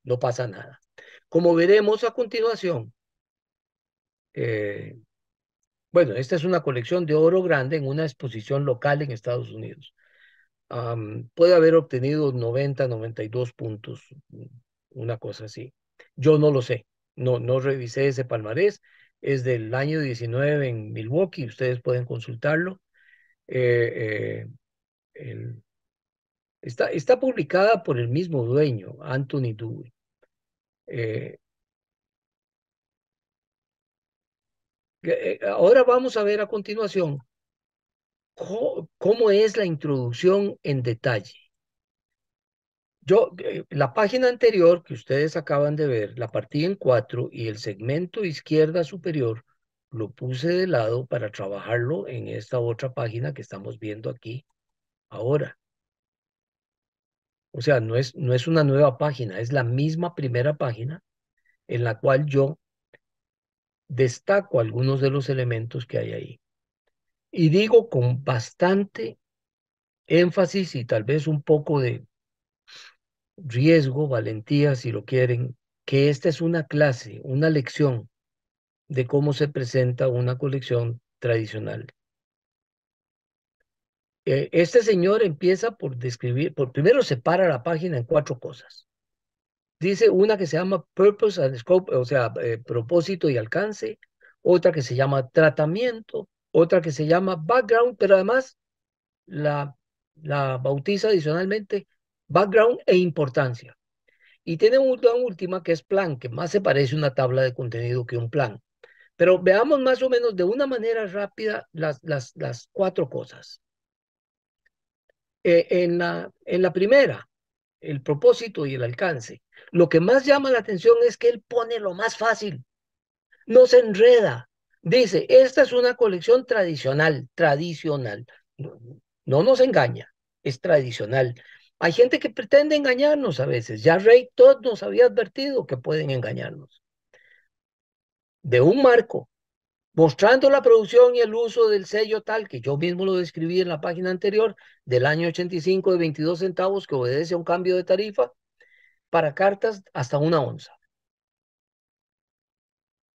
no pasa nada. Como veremos a continuación, eh, bueno, esta es una colección de oro grande en una exposición local en Estados Unidos puede haber obtenido 90, 92 puntos, una cosa así. Yo no lo sé, no, no revisé ese palmarés, es del año 19 en Milwaukee, ustedes pueden consultarlo. Eh, eh, está, está publicada por el mismo dueño, Anthony Dewey. Eh, ahora vamos a ver a continuación cómo es la introducción en detalle. Yo, eh, la página anterior que ustedes acaban de ver, la partí en cuatro y el segmento izquierda superior lo puse de lado para trabajarlo en esta otra página que estamos viendo aquí ahora. O sea, no es, no es una nueva página, es la misma primera página en la cual yo destaco algunos de los elementos que hay ahí. Y digo con bastante énfasis y tal vez un poco de riesgo, valentía, si lo quieren, que esta es una clase, una lección de cómo se presenta una colección tradicional. Eh, este señor empieza por describir, por primero separa la página en cuatro cosas. Dice una que se llama Purpose and Scope, o sea, eh, propósito y alcance, otra que se llama tratamiento, otra que se llama background, pero además la, la bautiza adicionalmente background e importancia. Y tiene una última que es plan, que más se parece a una tabla de contenido que un plan. Pero veamos más o menos de una manera rápida las, las, las cuatro cosas. Eh, en, en la primera, el propósito y el alcance. Lo que más llama la atención es que él pone lo más fácil. No se enreda, Dice, esta es una colección tradicional, tradicional. No, nos engaña, es tradicional. Hay gente que pretende engañarnos a veces. Ya Rey Todd nos había advertido que pueden engañarnos. De un marco, mostrando la producción y el uso del sello tal que yo mismo lo describí en la página anterior del año 85 de 22 centavos que obedece a un cambio de tarifa para cartas hasta una onza.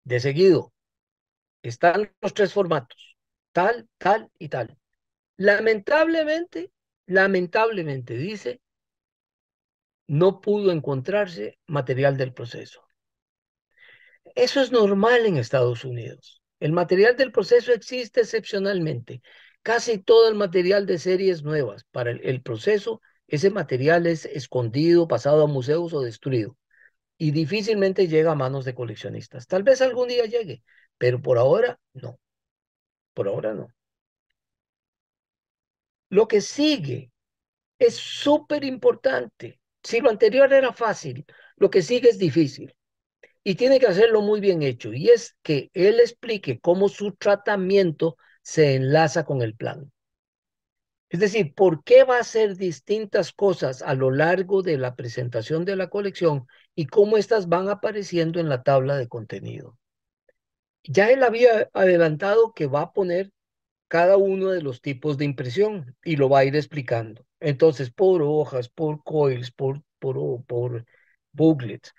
De seguido, están los tres formatos, tal, tal y tal. Lamentablemente, lamentablemente, dice, no pudo encontrarse material del proceso. Eso es normal en Estados Unidos. El material del proceso existe excepcionalmente. Casi todo el material de series nuevas para el, el proceso, ese material es escondido, pasado a museos o destruido y difícilmente llega a manos de coleccionistas. Tal vez algún día llegue, pero por ahora no. Por ahora no. Lo que sigue es súper importante. Si lo anterior era fácil, lo que sigue es difícil. Y tiene que hacerlo muy bien hecho. Y es que él explique cómo su tratamiento se enlaza con el plan. Es decir, ¿por qué va a hacer distintas cosas a lo largo de la presentación de la colección y cómo éstas van apareciendo en la tabla de contenido? Ya él había adelantado que va a poner cada uno de los tipos de impresión y lo va a ir explicando. Entonces, por hojas, por coils, por, por, por booklets.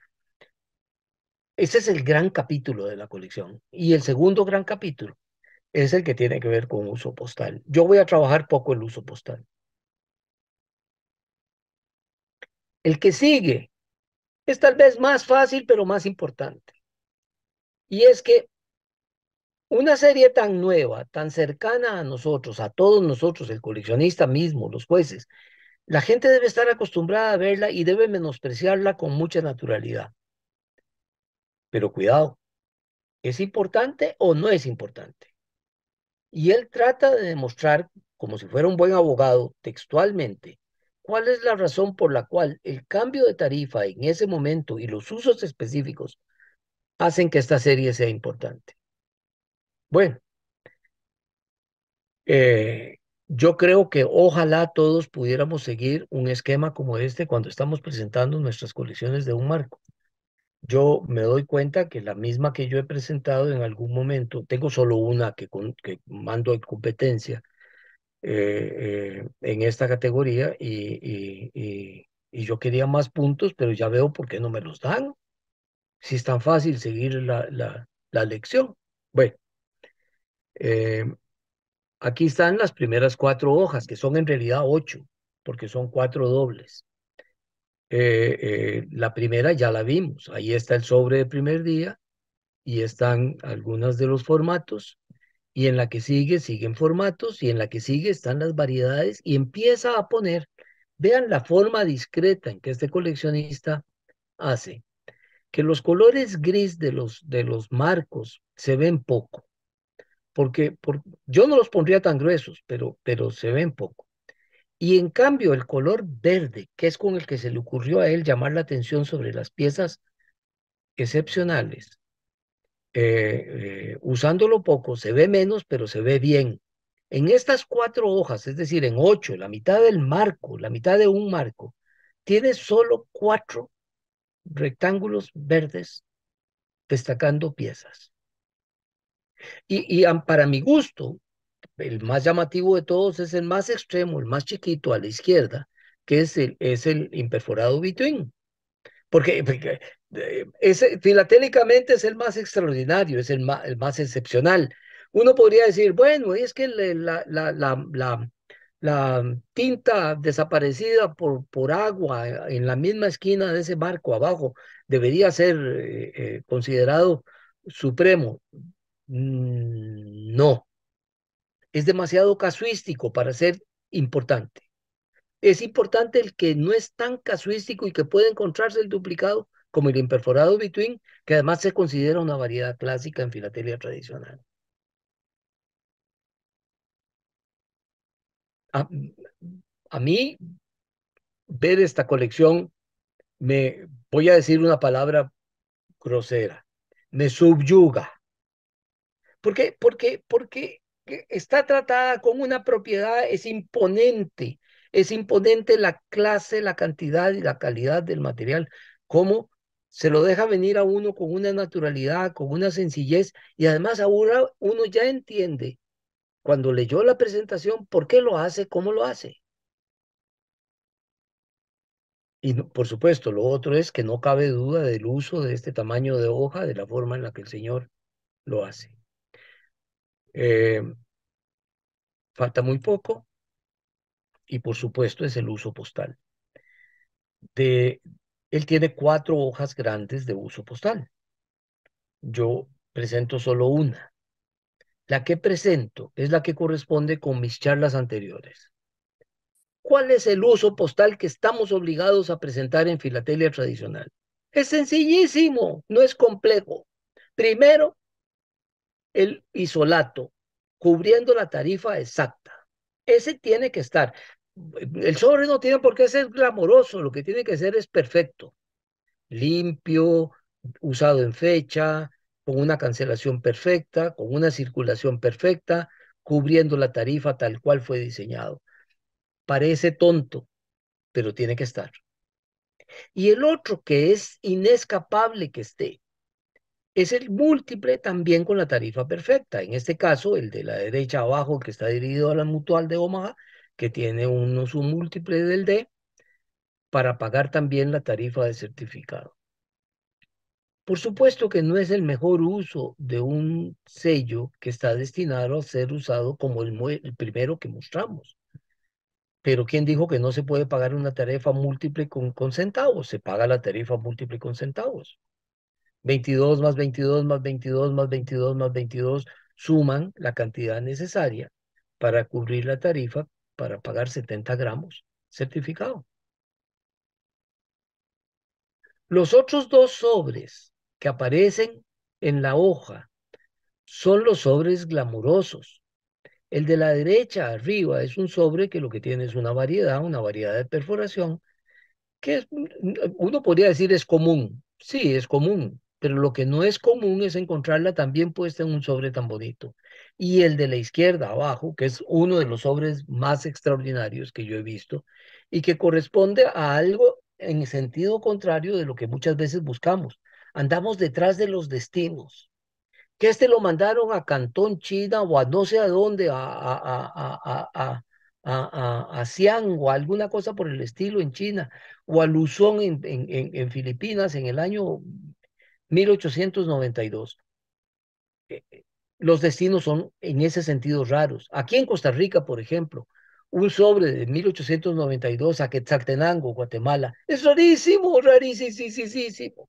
Ese es el gran capítulo de la colección. Y el segundo gran capítulo es el que tiene que ver con uso postal. Yo voy a trabajar poco el uso postal. El que sigue es tal vez más fácil, pero más importante. Y es que una serie tan nueva, tan cercana a nosotros, a todos nosotros, el coleccionista mismo, los jueces, la gente debe estar acostumbrada a verla y debe menospreciarla con mucha naturalidad. Pero cuidado, ¿es importante o no es importante? Y él trata de demostrar, como si fuera un buen abogado, textualmente, cuál es la razón por la cual el cambio de tarifa en ese momento y los usos específicos hacen que esta serie sea importante. Bueno, eh, yo creo que ojalá todos pudiéramos seguir un esquema como este cuando estamos presentando nuestras colecciones de un marco. Yo me doy cuenta que la misma que yo he presentado en algún momento, tengo solo una que, que mando en competencia eh, eh, en esta categoría y, yo quería más puntos, pero ya veo por qué no me los dan. Si es tan fácil seguir la, la, la lección. Bueno, eh, aquí están las primeras cuatro hojas, que son en realidad ocho, porque son cuatro dobles. Eh, eh, la primera ya la vimos, ahí está el sobre de primer día y están algunas de los formatos y en la que sigue siguen formatos y en la que sigue están las variedades y empieza a poner, vean la forma discreta en que este coleccionista hace, que los colores gris de los, de los marcos se ven poco porque yo no los pondría tan gruesos, pero, se ven poco. Y en cambio, el color verde, que es con el que se le ocurrió a él llamar la atención sobre las piezas excepcionales, eh, eh, usándolo poco, se ve menos, pero se ve bien. En estas cuatro hojas, es decir, en ocho, la mitad del marco, la mitad de un marco, tiene solo cuatro rectángulos verdes destacando piezas. Y, para mi gusto, el más llamativo de todos es el más extremo, el más chiquito a la izquierda, que es el, es el imperforado between. Porque, eh, porque eh, filatélicamente es el más extraordinario, es el más, excepcional. Uno podría decir, bueno, es que la, la, la, la, tinta desaparecida por, por agua en la misma esquina de ese barco abajo debería ser eh, considerado supremo. Mm, no. Es demasiado casuístico para ser importante. Es importante el que no es tan casuístico y que puede encontrarse el duplicado como el imperforado between, que además se considera una variedad clásica en filatelia tradicional. A, a mí, ver esta colección, me voy a decir una palabra grosera, me subyuga ¿Por qué? Porque, está tratada con una propiedad, es imponente, es imponente la clase, la cantidad y la calidad del material, cómo se lo deja venir a uno con una naturalidad, con una sencillez, y además ahora uno ya entiende, cuando leyó la presentación, por qué lo hace, cómo lo hace. Y por supuesto, lo otro es que no cabe duda del uso de este tamaño de hoja, de la forma en la que el Señor lo hace. Eh, falta muy poco y por supuesto es el uso postal. De, él tiene cuatro hojas grandes de uso postal. Yo presento solo una. La que presento es la que corresponde con mis charlas anteriores. ¿Cuál es el uso postal que estamos obligados a presentar en filatelia tradicional? Es sencillísimo, no es complejo. Primero, el isolato, cubriendo la tarifa exacta. Ese tiene que estar. El sobre no tiene por qué ser glamoroso, lo que tiene que ser es perfecto, limpio, usado en fecha, con una cancelación perfecta, con una circulación perfecta, cubriendo la tarifa tal cual fue diseñado. Parece tonto, pero tiene que estar. Y el otro que es inescapable que esté, es el múltiple también con la tarifa perfecta. En este caso, el de la derecha abajo, que está dirigido a la mutual de Omaha, que tiene uno su múltiple del D, para pagar también la tarifa de certificado. Por supuesto que no es el mejor uso de un sello que está destinado a ser usado como el, primero que mostramos. Pero ¿quién dijo que no se puede pagar una tarifa múltiple con centavos? Se paga la tarifa múltiple con centavos. 22 más 22 más 22 más 22 más 22 suman la cantidad necesaria para cubrir la tarifa para pagar 70 gramos certificado. Los otros dos sobres que aparecen en la hoja son los sobres glamurosos. El de la derecha arriba es un sobre que lo que tiene es una variedad, una variedad de perforación, que uno podría decir es común. Sí, es común, pero lo que no es común es encontrarla también puesta en un sobre tan bonito. Y el de la izquierda abajo, que es uno de los sobres más extraordinarios que yo he visto, y que corresponde a algo en sentido contrario de lo que muchas veces buscamos. Andamos detrás de los destinos. Que este lo mandaron a Cantón, China, o a no sé a dónde, a, a, a, a, a Xi'an o a alguna cosa por el estilo en China, o a Luzón en, en, en Filipinas en el año 1892. Eh, eh, los destinos son en ese sentido raros. Aquí en Costa Rica, por ejemplo, un sobre de 1892 a Quetzaltenango, Guatemala, es rarísimo, rarísimo.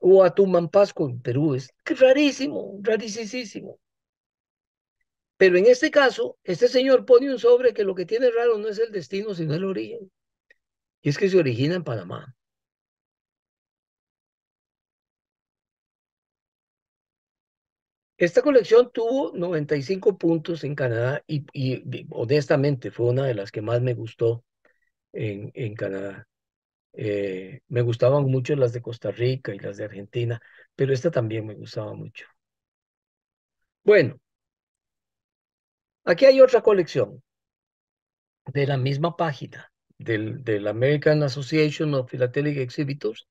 O a Tumampasco, en Perú, es rarísimo, rarísimo. Pero en este caso, este señor pone un sobre que lo que tiene raro no es el destino, sino el origen. Y es que se origina en Panamá. Esta colección tuvo 95 puntos en Canadá y, honestamente fue una de las que más me gustó en, Canadá. Eh, me gustaban mucho las de Costa Rica y las de Argentina, pero esta también me gustaba mucho. Bueno, aquí hay otra colección de la misma página del American Association of Philatelic Exhibitors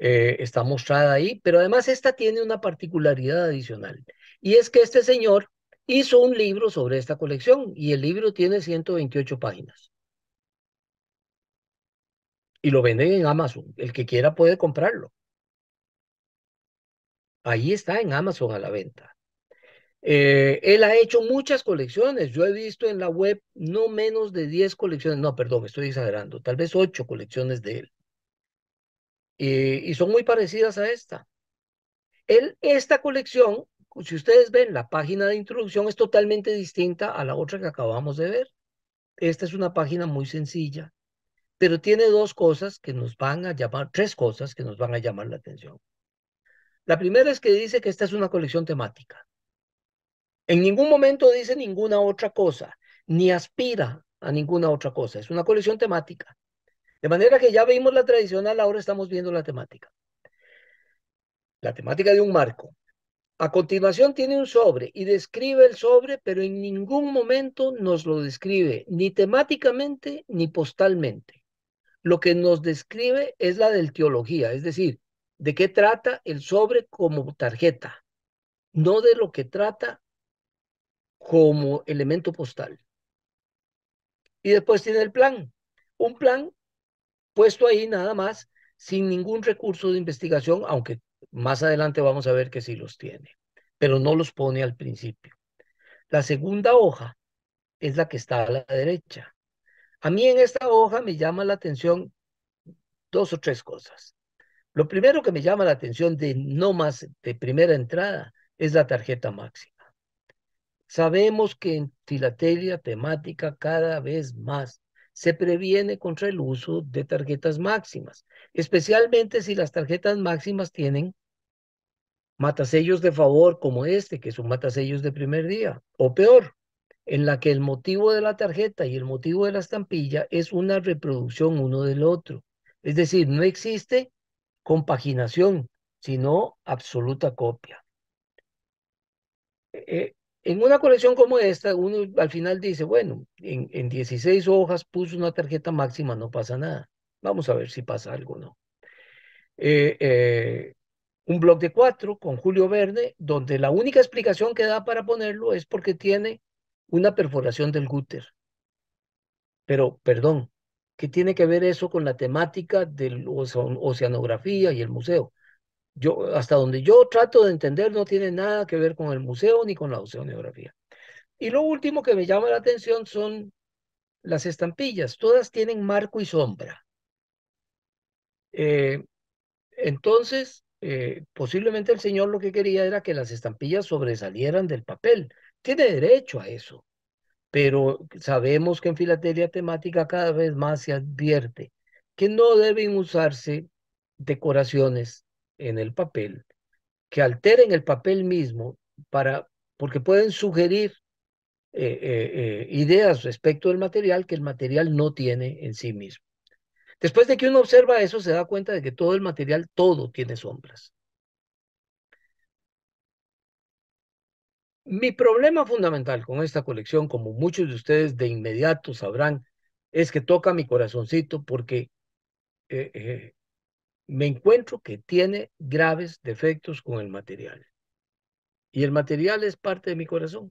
eh, está mostrada ahí, pero además esta tiene una particularidad adicional, y es que este señor hizo un libro sobre esta colección, y el libro tiene 128 páginas. Y lo venden en Amazon, el que quiera puede comprarlo. Ahí está en Amazon a la venta. Eh, él ha hecho muchas colecciones. Yo he visto en la web no menos de 10 colecciones, no, perdón, estoy exagerando, tal vez 8 colecciones de él. Eh, y, son muy parecidas a esta. El, esta colección, si ustedes ven la página de introducción, es totalmente distinta a la otra que acabamos de ver. Esta es una página muy sencilla, pero tiene dos cosas que nos van a llamar, tres cosas que nos van a llamar la atención. La primera es que dice que esta es una colección temática. En ningún momento dice ninguna otra cosa, ni aspira a ninguna otra cosa. Es una colección temática. De manera que ya vimos la tradicional, ahora estamos viendo la temática. La temática de un marco. A continuación tiene un sobre y describe el sobre, pero en ningún momento nos lo describe, ni temáticamente ni postalmente. Lo que nos describe es la del teología, es decir, de qué trata el sobre como tarjeta, no de lo que trata como elemento postal. Y después tiene el plan, un plan puesto ahí nada más, sin ningún recurso de investigación, aunque más adelante vamos a ver que sí los tiene, pero no los pone al principio. La segunda hoja es la que está a la derecha. A mí en esta hoja me llama la atención dos o tres cosas. Lo primero que me llama la atención de no más de primera entrada es la tarjeta máxima. Sabemos que en filatelia temática cada vez más se previene contra el uso de tarjetas máximas, especialmente si las tarjetas máximas tienen matasellos de favor como este, que son matasellos de primer día, o peor, en la que el motivo de la tarjeta y el motivo de la estampilla es una reproducción uno del otro. Es decir, no existe compaginación, sino absoluta copia. Eh, eh, en una colección como esta, uno al final dice, bueno, en, 16 hojas puso una tarjeta máxima, no pasa nada. Vamos a ver si pasa algo o no. Eh, eh, un blog de cuatro con Julio Verne, donde la única explicación que da para ponerlo es porque tiene una perforación del gutter. Pero, perdón, ¿qué tiene que ver eso con la temática de la oceanografía y el museo? hasta donde yo trato de entender, no tiene nada que ver con el museo ni con la oceanografía. Y lo último que me llama la atención son las estampillas. Todas tienen marco y sombra. Eh, entonces, eh, posiblemente el señor lo que quería era que las estampillas sobresalieran del papel. Tiene derecho a eso, pero sabemos que en filatelia temática cada vez más se advierte que no deben usarse decoraciones en el papel que alteren el papel mismo para, porque pueden sugerir eh, eh, eh, ideas respecto del material que el material no tiene en sí mismo. Después de que uno observa eso, se da cuenta de que todo el material, todo tiene sombras. Mi problema fundamental con esta colección, como muchos de ustedes de inmediato sabrán, es que toca mi corazoncito porque me encuentro que tiene graves defectos con el material. Y el material es parte de mi corazón.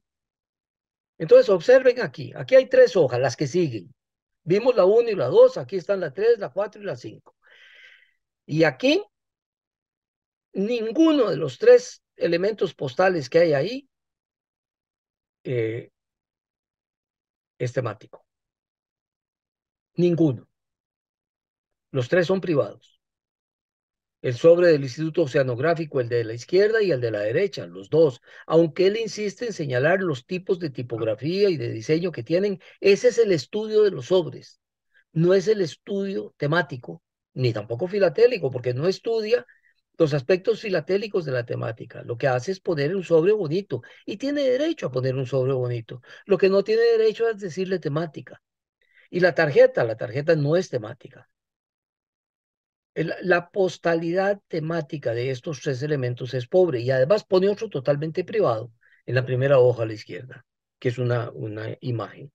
Entonces, observen aquí. Aquí hay tres hojas, las que siguen. Vimos la 1 y la 2, aquí están la 3, la 4 y la 5. Y aquí, ninguno de los tres elementos postales que hay ahí eh, es temático. Ninguno. Los tres son privados. El sobre del Instituto Oceanográfico, el de la izquierda y el de la derecha, los dos. Aunque él insiste en señalar los tipos de ah. tipografía y de diseño que tienen, ese es el estudio de los sobres. No es el estudio temático, ni tampoco filatélico, porque no estudia los aspectos filatélicos de la temática. Lo que hace es poner un sobre bonito y tiene derecho a poner un sobre bonito. Lo que no tiene derecho es decirle temática. Y la tarjeta, la tarjeta no es temática la postalidad temática de estos tres elementos es pobre y además pone otro totalmente privado en la primera hoja a la izquierda, que es una, una imagen.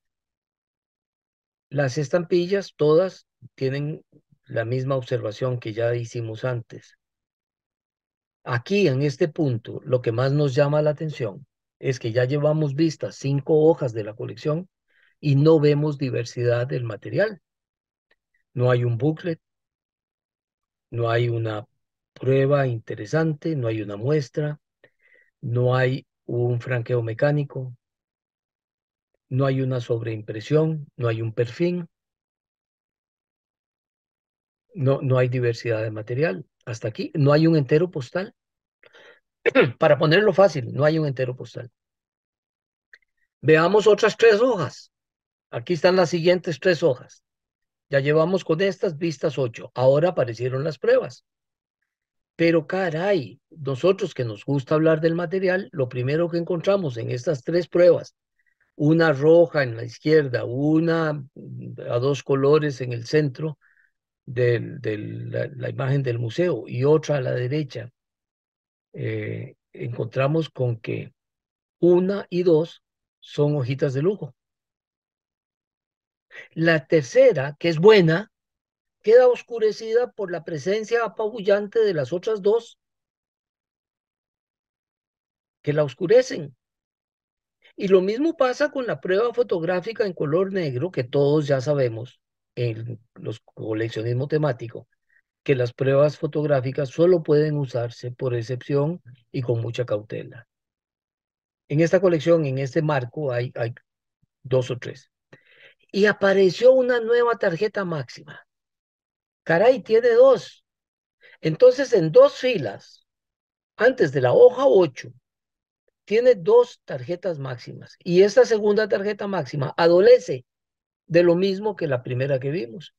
Las estampillas todas tienen la misma observación que ya hicimos antes. Aquí, en este punto, lo que más nos llama la atención es que ya llevamos vistas cinco hojas de la colección y no vemos diversidad del material. No hay un booklet, no hay una prueba interesante, no hay una muestra, no hay un franqueo mecánico, no hay una sobreimpresión, no hay un perfil, no, no hay diversidad de material. Hasta aquí, no hay un entero postal. Para ponerlo fácil, no hay un entero postal. Veamos otras tres hojas. Aquí están las siguientes tres hojas. Ya llevamos con estas vistas ocho. Ahora aparecieron las pruebas. Pero caray, nosotros que nos gusta hablar del material, lo primero que encontramos en estas tres pruebas, una roja en la izquierda, una mm, a dos colores en el centro de la, imagen del museo y otra a la derecha, eh, encontramos con que una y dos son hojitas de lujo. La tercera, que es buena, queda oscurecida por la presencia apabullante de las otras dos que la oscurecen. Y lo mismo pasa con la prueba fotográfica en color negro, que todos ya sabemos en los coleccionismo temático, que las pruebas fotográficas solo pueden usarse por excepción y con mucha cautela. En esta colección, en este marco, hay, hay dos o tres y apareció una nueva tarjeta máxima. Caray, tiene dos. Entonces, en dos filas, antes de la hoja 8, tiene dos tarjetas máximas. Y esta segunda tarjeta máxima adolece de lo mismo que la primera que vimos.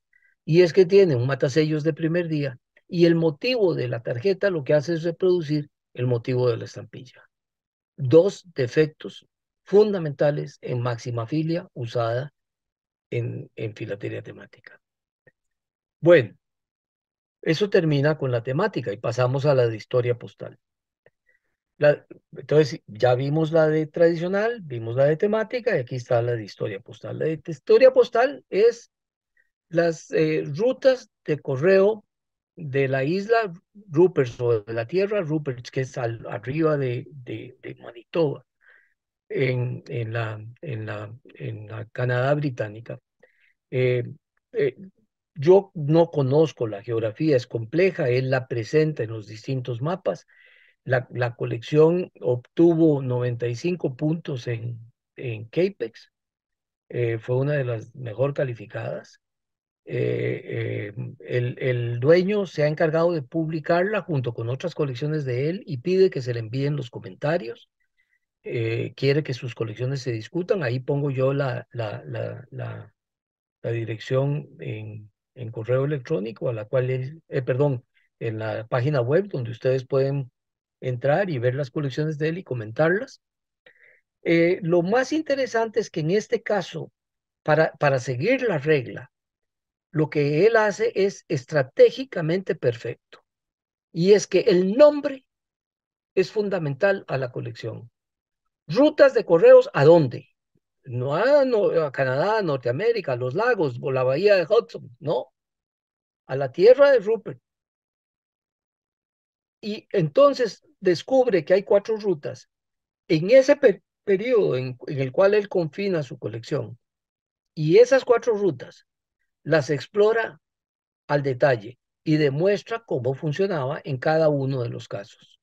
Y es que tiene un matasellos de primer día y el motivo de la tarjeta lo que hace es reproducir el motivo de la estampilla. Dos defectos fundamentales en máxima filia usada en, filatería temática. Bueno, eso termina con la temática y pasamos a la de historia postal. entonces, ya vimos la de tradicional, vimos la de temática y aquí está la de historia postal. La de historia postal es las eh, rutas de correo de la isla Rupert o de la tierra Rupert, que es arriba de, de Manitoba en, la, la, en la Canadá británica. Eh, eh, yo no conozco la geografía, es compleja, él la presenta en los distintos mapas. La, colección obtuvo 95 puntos en, en CAPEX, eh, fue una de las mejor calificadas. el, dueño se ha encargado de publicarla junto con otras colecciones de él y pide que se le envíen los comentarios. Eh, quiere que sus colecciones se discutan, ahí pongo yo la, la, la, dirección en, correo electrónico, a la cual, él eh, perdón, en la página web donde ustedes pueden entrar y ver las colecciones de él y comentarlas. Eh, lo más interesante es que en este caso, para, para seguir la regla, lo que él hace es estratégicamente perfecto. Y es que el nombre es fundamental a la colección rutas de correos a dónde? No a, no a, Canadá, Norteamérica, los lagos, o la bahía de Hudson, no, a la tierra de Rupert. Y entonces descubre que hay cuatro rutas. En ese periodo en el cual él confina su colección, y esas cuatro rutas las explora al detalle y demuestra cómo funcionaba en cada uno de los casos.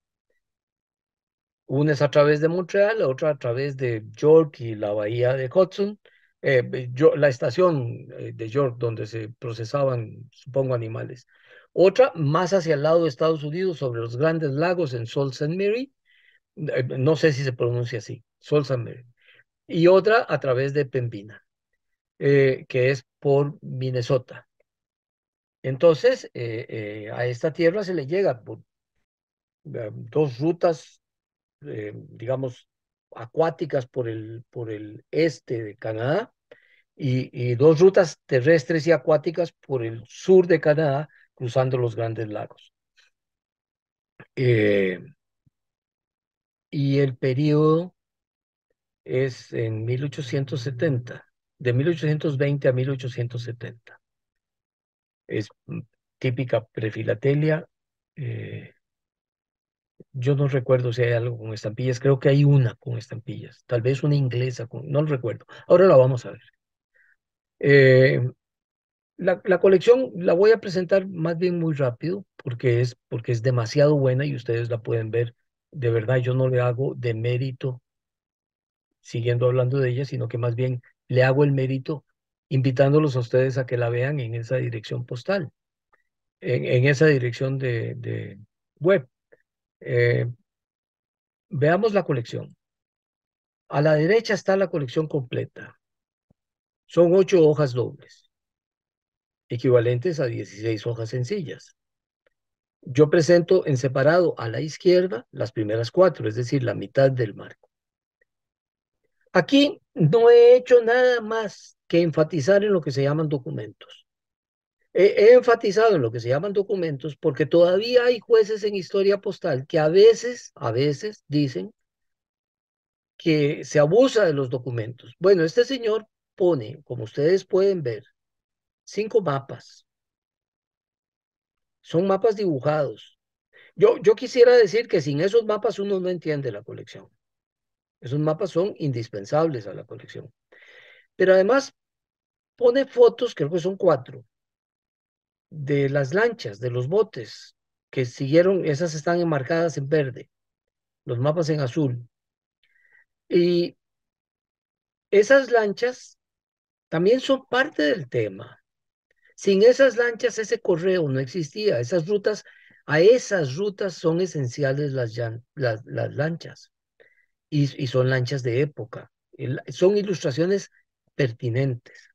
Una es a través de Montreal, otra a través de York y la bahía de Hudson. Eh, la estación eh, de York donde se procesaban, supongo, animales. Otra más hacia el lado de Estados Unidos, sobre los grandes lagos en Sault St. Mary. Eh, no sé si se pronuncia así, Sault St. Mary. Y otra a través de Pembina, que es por Minnesota. Entonces, a esta tierra se le llega por dos rutas eh, digamos, acuáticas por el, por el este de Canadá y, dos rutas terrestres y acuáticas por el sur de Canadá, cruzando los grandes lagos. Eh, y el periodo es en 1870, de 1820 a 1870. Es típica prefilatelia. Eh, yo no recuerdo si hay algo con estampillas, creo que hay una con estampillas, tal vez una inglesa, no lo recuerdo. Ahora la vamos a ver. Eh, la, colección la voy a presentar más bien muy rápido porque es, porque es demasiado buena y ustedes la pueden ver. De verdad, yo no le hago de mérito siguiendo hablando de ella, sino que más bien le hago el mérito invitándolos a ustedes a que la vean en esa dirección postal, en, esa dirección de, de web. Eh, veamos la colección. A la derecha está la colección completa. Son ocho hojas dobles, equivalentes a 16 hojas sencillas. Yo presento en separado a la izquierda las primeras cuatro, es decir, la mitad del marco. Aquí no he hecho nada más que enfatizar en lo que se llaman documentos. He, enfatizado en lo que se llaman documentos porque todavía hay jueces en historia postal que a veces, a veces dicen que se abusa de los documentos. Bueno, este señor pone, como ustedes pueden ver, cinco mapas. Son mapas dibujados. Yo, yo quisiera decir que sin esos mapas uno no entiende la colección. Esos mapas son indispensables a la colección. Pero además pone fotos, creo que son cuatro, de las lanchas, de los botes que siguieron, esas están enmarcadas en verde, los mapas en azul. Y esas lanchas también son parte del tema. Sin esas lanchas ese correo no existía. Esas rutas, a esas rutas son esenciales las, las, lanchas. Y, son lanchas de época. son ilustraciones pertinentes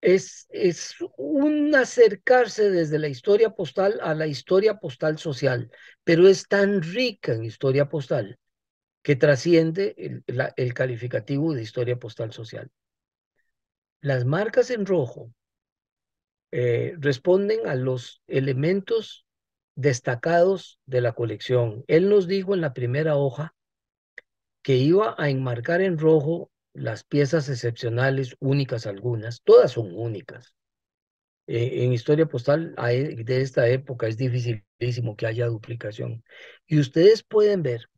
es, un acercarse desde la historia postal a la historia postal social, pero es tan rica en historia postal que trasciende el, calificativo de historia postal social. Las marcas en rojo eh, responden a los elementos destacados de la colección. Él nos dijo en la primera hoja que iba a enmarcar en rojo las piezas excepcionales, únicas algunas, todas son únicas. E, en historia postal de esta época es dificilísimo que haya duplicación. Y ustedes pueden ver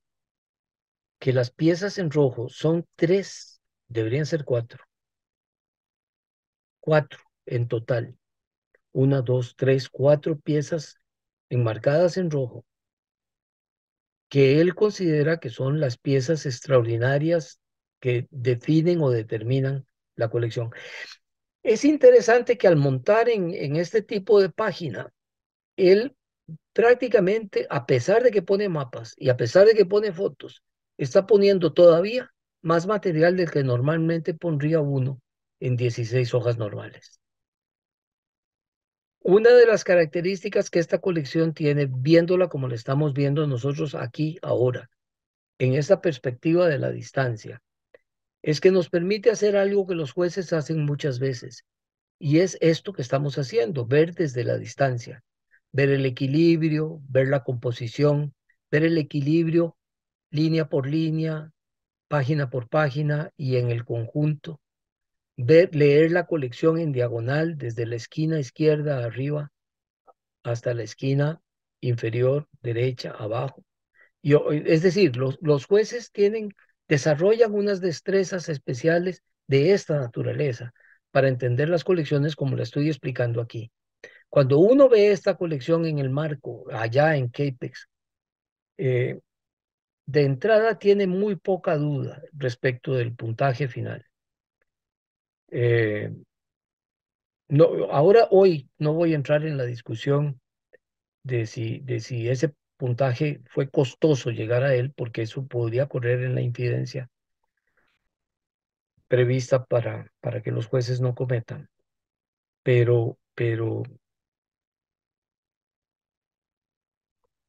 que las piezas en rojo son tres, deberían ser cuatro. Cuatro en total. Una, dos, tres, cuatro piezas enmarcadas en rojo que él considera que son las piezas extraordinarias que definen o determinan la colección. Es interesante que al montar en, este tipo de página, él prácticamente, a pesar de que pone mapas y a pesar de que pone fotos, está poniendo todavía más material del que normalmente pondría uno en 16 hojas normales. Una de las características que esta colección tiene, viéndola como la estamos viendo nosotros aquí ahora, en esta perspectiva de la distancia, es que nos permite hacer algo que los jueces hacen muchas veces. Y es esto que estamos haciendo, ver desde la distancia, ver el equilibrio, ver la composición, ver el equilibrio línea por línea, página por página y en el conjunto. Ver, leer la colección en diagonal desde la esquina izquierda arriba hasta la esquina inferior, derecha, abajo. Y, es decir, los, los jueces tienen desarrollan unas destrezas especiales de esta naturaleza para entender las colecciones como la estoy explicando aquí. Cuando uno ve esta colección en el marco, allá en CAPEX, eh, de entrada tiene muy poca duda respecto del puntaje final. Eh, no, ahora hoy no voy a entrar en la discusión de si, de si ese puntaje fue costoso llegar a él porque eso podría correr en la incidencia prevista para, para que los jueces no cometan. Pero, pero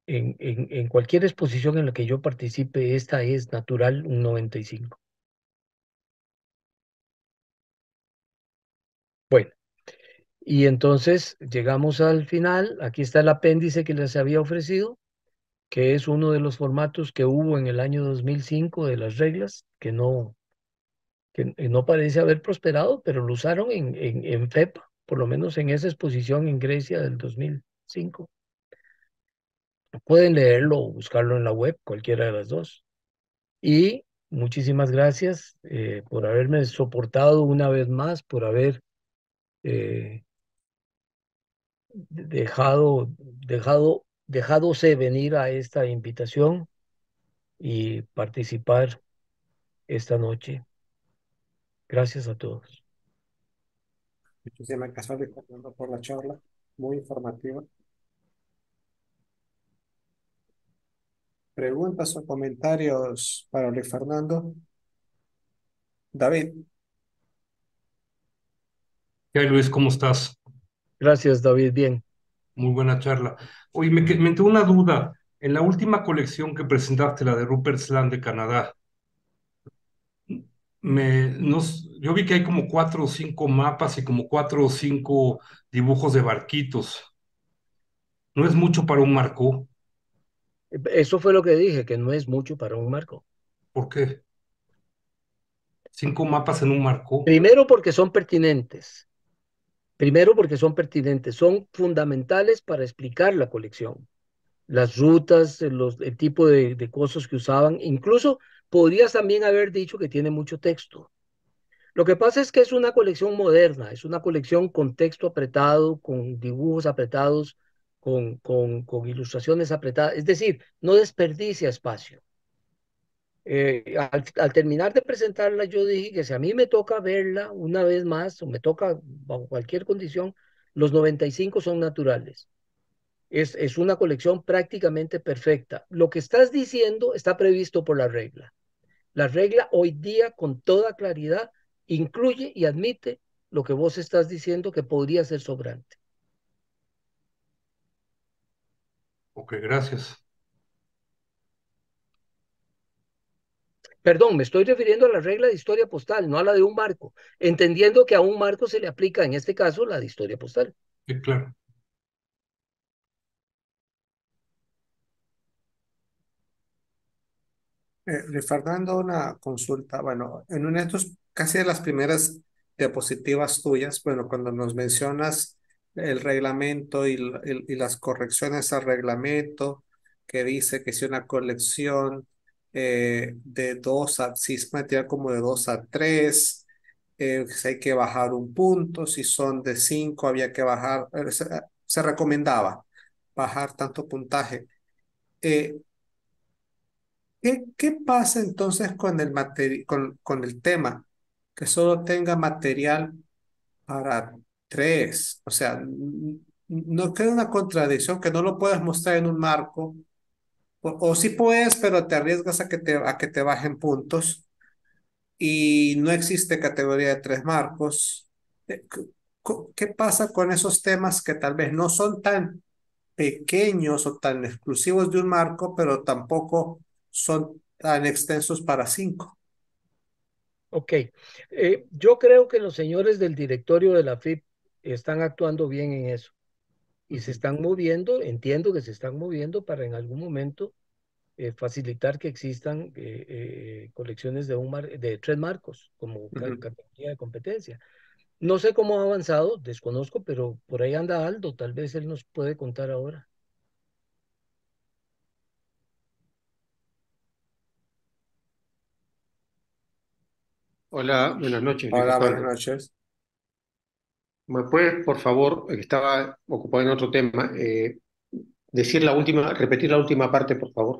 en, en cualquier exposición en la que yo participe, esta es natural un 95. Bueno, y entonces llegamos al final. Aquí está el apéndice que les había ofrecido que es uno de los formatos que hubo en el año 2005 de las reglas, que no, que eh, no parece haber prosperado, pero lo usaron en, en, en FEPA, por lo menos en esa exposición en Grecia del 2005. Pueden leerlo o buscarlo en la web, cualquiera de las dos. Y muchísimas gracias eh, por haberme soportado una vez más, por haber eh, dejado, dejado dejándose venir a esta invitación y participar esta noche. Gracias a todos. Muchísimas gracias, Fernando, por la charla, muy informativa. ¿Preguntas o comentarios para Luis Fernando? David. ¿Qué Luis? ¿Cómo estás? Gracias, David. Bien. Muy buena charla. Oye, me, me entró una duda. En la última colección que presentaste, la de Rupert Land de Canadá, me, yo vi que hay como cuatro o cinco mapas y como cuatro o cinco dibujos de barquitos. No es mucho para un marco. Eso fue lo que dije, que no es mucho para un marco. ¿Por qué? Cinco mapas en un marco. Primero porque son pertinentes. Primero porque son pertinentes, son fundamentales para explicar la colección. Las rutas, el tipo de, cosas que usaban, incluso podrías también haber dicho que tiene mucho texto. Lo que pasa es que es una colección moderna, es una colección con texto apretado, con dibujos apretados, con, con ilustraciones apretadas. Es decir, no desperdicia espacio. Eh, al, terminar de presentarla, yo dije que si a mí me toca verla una vez más o me toca bajo cualquier condición, los 95 son naturales. Es, es una colección prácticamente perfecta. Lo que estás diciendo está previsto por la regla. La regla hoy día con toda claridad incluye y admite lo que vos estás diciendo que podría ser sobrante. Ok, gracias. Perdón, me estoy refiriendo a la regla de historia postal, no a la de un marco, entendiendo que a un marco se le aplica, en este caso, la de historia postal. claro. Eh, una consulta. Bueno, en una de estos, casi de las primeras diapositivas tuyas, bueno, cuando nos mencionas el reglamento y, y las correcciones al reglamento, que dice que si una colección eh, de 2 a, si es material como de 2 a 3, eh, si hay que bajar un punto, si son de 5 había que bajar, eh, se, recomendaba bajar tanto puntaje. ¿qué, pasa entonces con el, con, el tema? Que solo tenga material para 3, o sea, no queda una contradicción que no lo puedes mostrar en un marco o, si sí puedes, pero te arriesgas a que te, a que te bajen puntos. Y no existe categoría de tres marcos. Eh, ¿Qué pasa con esos temas que tal vez no son tan pequeños o tan exclusivos de un marco, pero tampoco son tan extensos para cinco? Ok. Eh, yo creo que los señores del directorio de la FIP están actuando bien en eso y se están moviendo, entiendo que se están moviendo para en algún momento eh, facilitar que existan eh, eh, colecciones de, un de tres marcos como categoría de competencia. No sé cómo ha avanzado, desconozco, pero por ahí anda Aldo, tal vez él nos puede contar ahora. Hola, buenas noches. Hola, buenas noches. ¿Me puedes, por favor, que estaba ocupado en otro tema, eh, decir la última, repetir la última parte, por favor?